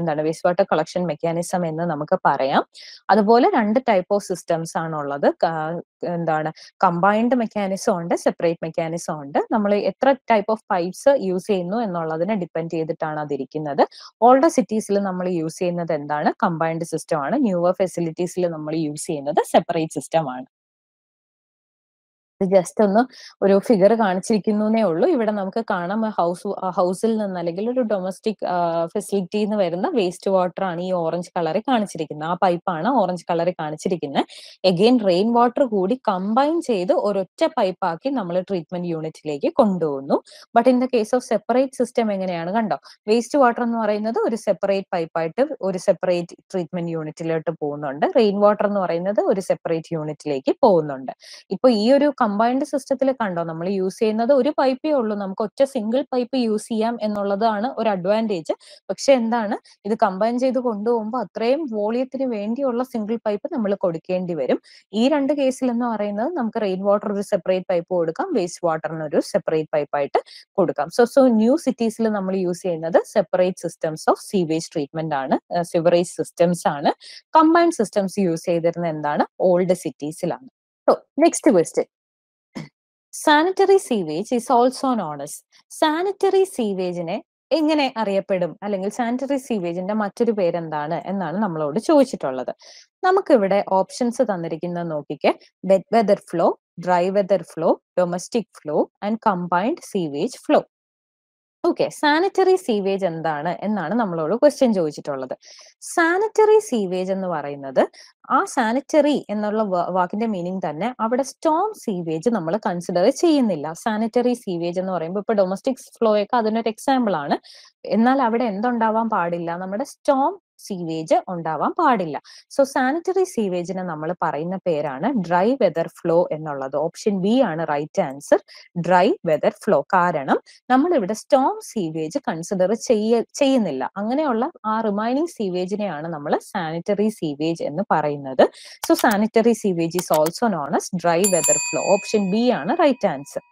എന്താണ് വേസ്റ്റ് വാട്ടർ കളക്ഷൻ മെക്കാനിസം എന്ന് നമുക്ക് പറയാം അതുപോലെ രണ്ട് ടൈപ്പ് ഓഫ് സിസ്റ്റംസ് ആണുള്ളത് എന്താണ് കമ്പൈൻഡ് മെക്കാനിസം ഉണ്ട് സെപ്പറേറ്റ് മെക്കാനിസം ഉണ്ട് നമ്മൾ എത്ര ടൈപ്പ് ഓഫ് പൈപ്സ് യൂസ് ചെയ്യുന്നു എന്നുള്ളതിനെ ഡിപ്പെൻഡ് ചെയ്തിട്ടാണ് അതിരിക്കുന്നത് ഓൾഡർ സിറ്റീസിൽ നമ്മൾ യൂസ് ചെയ്യുന്നത് എന്താണ് കമ്പൈൻഡ് സിസ്റ്റം ആണ് ന്യൂവർ ഫെസിലിറ്റീസിൽ നമ്മൾ യൂസ് ചെയ്യുന്നത് സെപ്പറേറ്റ് സിസ്റ്റം ആണ് ഇത് ജസ്റ്റ് ഒന്ന് ഒരു ഫിഗർ കാണിച്ചിരിക്കുന്നേ ഉള്ളൂ ഇവിടെ നമുക്ക് കാണാം ഹൗസ് ഹൗസിൽ നിന്ന് അല്ലെങ്കിൽ ഒരു ഡൊമസ്റ്റിക് ഫെസിലിറ്റി നിന്ന് വരുന്ന വേസ്റ്റ് വാട്ടർ ആണ് ഈ ഓറഞ്ച് കളറിൽ കാണിച്ചിരിക്കുന്നത് ആ പൈപ്പാണ് ഓറഞ്ച് കളറിൽ കാണിച്ചിരിക്കുന്നത് എഗെയിൻ റെയിൻ വാട്ടർ കൂടി കമ്പൈൻ ചെയ്ത് ഒരൊറ്റ പൈപ്പാക്കി നമ്മൾ ട്രീറ്റ്മെന്റ് യൂണിറ്റിലേക്ക് കൊണ്ടുപോകുന്നു but in the case of separate system എങ്ങനെയാണ് കണ്ടോ വേസ്റ്റ് വാട്ടർ എന്ന് പറയുന്നത് ഒരു സെപ്പറേറ്റ് പൈപ്പായിട്ട് ഒരു സെപ്പറേറ്റ് ട്രീറ്റ്മെന്റ് യൂണിറ്റിലോട്ട് പോകുന്നുണ്ട് റെയിൻ വാട്ടർ എന്ന് പറയുന്നത് ഒരു സെപ്പറേറ്റ് യൂണിറ്റിലേക്ക് പോകുന്നുണ്ട് ഇപ്പൊ ഈ ഒരു കമ്പൈൻഡ് സിസ്റ്റത്തിൽ കണ്ടോ നമ്മൾ യൂസ് ചെയ്യുന്നത് ഒരു പൈപ്പേ ഉള്ളൂ നമുക്ക് ഒറ്റ സിംഗിൾ പൈപ്പ് യൂസ് ചെയ്യാം എന്നുള്ളതാണ് ഒരു അഡ്വാൻറ്റേജ് പക്ഷെ എന്താണ് ഇത് കമ്പൈൻ ചെയ്ത് കൊണ്ടുപോകുമ്പോൾ അത്രയും വോളിയത്തിന് വേണ്ടിയുള്ള സിംഗിൾ പൈപ്പ് നമ്മൾ കൊടുക്കേണ്ടി വരും ഈ രണ്ട് കേസിൽ എന്ന് പറയുന്നത് നമുക്ക് റെയിൻ വാട്ടർ ഒരു സെപ്പറേറ്റ് പൈപ്പ് കൊടുക്കാം വേസ്റ്റ് വാട്ടറിന് ഒരു സെപ്പറേറ്റ് ആയിട്ട് കൊടുക്കാം സോ സോ ന്യൂ സിറ്റീസിൽ നമ്മൾ യൂസ് ചെയ്യുന്നത് separate systems of sewage treatment ആണ് സിവറേജ് സിസ്റ്റംസ് ആണ് കമ്പൈൻഡ് സിസ്റ്റംസ് യൂസ് ചെയ്തിരുന്നത് എന്താണ് ഓൾഡ് സിറ്റീസിലാണ് next question sanitary sewage is also known as sanitary സീവേജിനെ എങ്ങനെ അറിയപ്പെടും അല്ലെങ്കിൽ സാനിറ്ററി സീവേജിന്റെ മറ്റൊരു പേരെന്താണ് എന്നാണ് നമ്മളോട് ചോദിച്ചിട്ടുള്ളത് നമുക്കിവിടെ ഓപ്ഷൻസ് തന്നിരിക്കുന്ന നോക്കിക്ക് wet weather flow dry weather flow domestic flow and combined sewage flow okay sanitary sewage എന്താണ് എന്നാണ് നമ്മളോട് ക്വസ്റ്റ്യൻ ചോദിച്ചിട്ടുള്ളത് സാനിറ്ററി സീവേജ് എന്ന് പറയുന്നത് ആ സാനിറ്ററി എന്നുള്ള വാക്കിന്റെ മീനിങ് തന്നെ അവിടെ സ്റ്റോം സീവേജ് നമ്മൾ കൺസിഡർ ചെയ്യുന്നില്ല സാനിറ്ററി സീവേജ് എന്ന് പറയുമ്പോൾ ഇപ്പൊ ഡൊമസ്റ്റിക് ഫ്ലോ ഒക്കെ അതിനൊരു എക്സാമ്പിൾ ആണ് എന്നാൽ അവിടെ എന്തുണ്ടാവാൻ പാടില്ല നമ്മുടെ സ്റ്റോം സീവേജ് ഉണ്ടാവാൻ പാടില്ല സോ സാനിറ്ററി സീവേജിനെ നമ്മൾ പറയുന്ന പേരാണ് ഡ്രൈ വെതർ ഫ്ലോ എന്നുള്ളത് ഓപ്ഷൻ ബി ആണ് right answer dry weather flow കാരണം നമ്മൾ ഇവിടെ സ്റ്റോം സീവേജ് കൺസിഡർ ചെയ്യ ചെയ്യുന്നില്ല അങ്ങനെയുള്ള ആ റിമൈനിങ് സീവേജിനെയാണ് നമ്മൾ സാനിറ്ററി സീവേജ് എന്ന് പറയുന്നത് so sanitary sewage is also known as dry weather flow option B ആണ് റൈറ്റ് ആൻസർ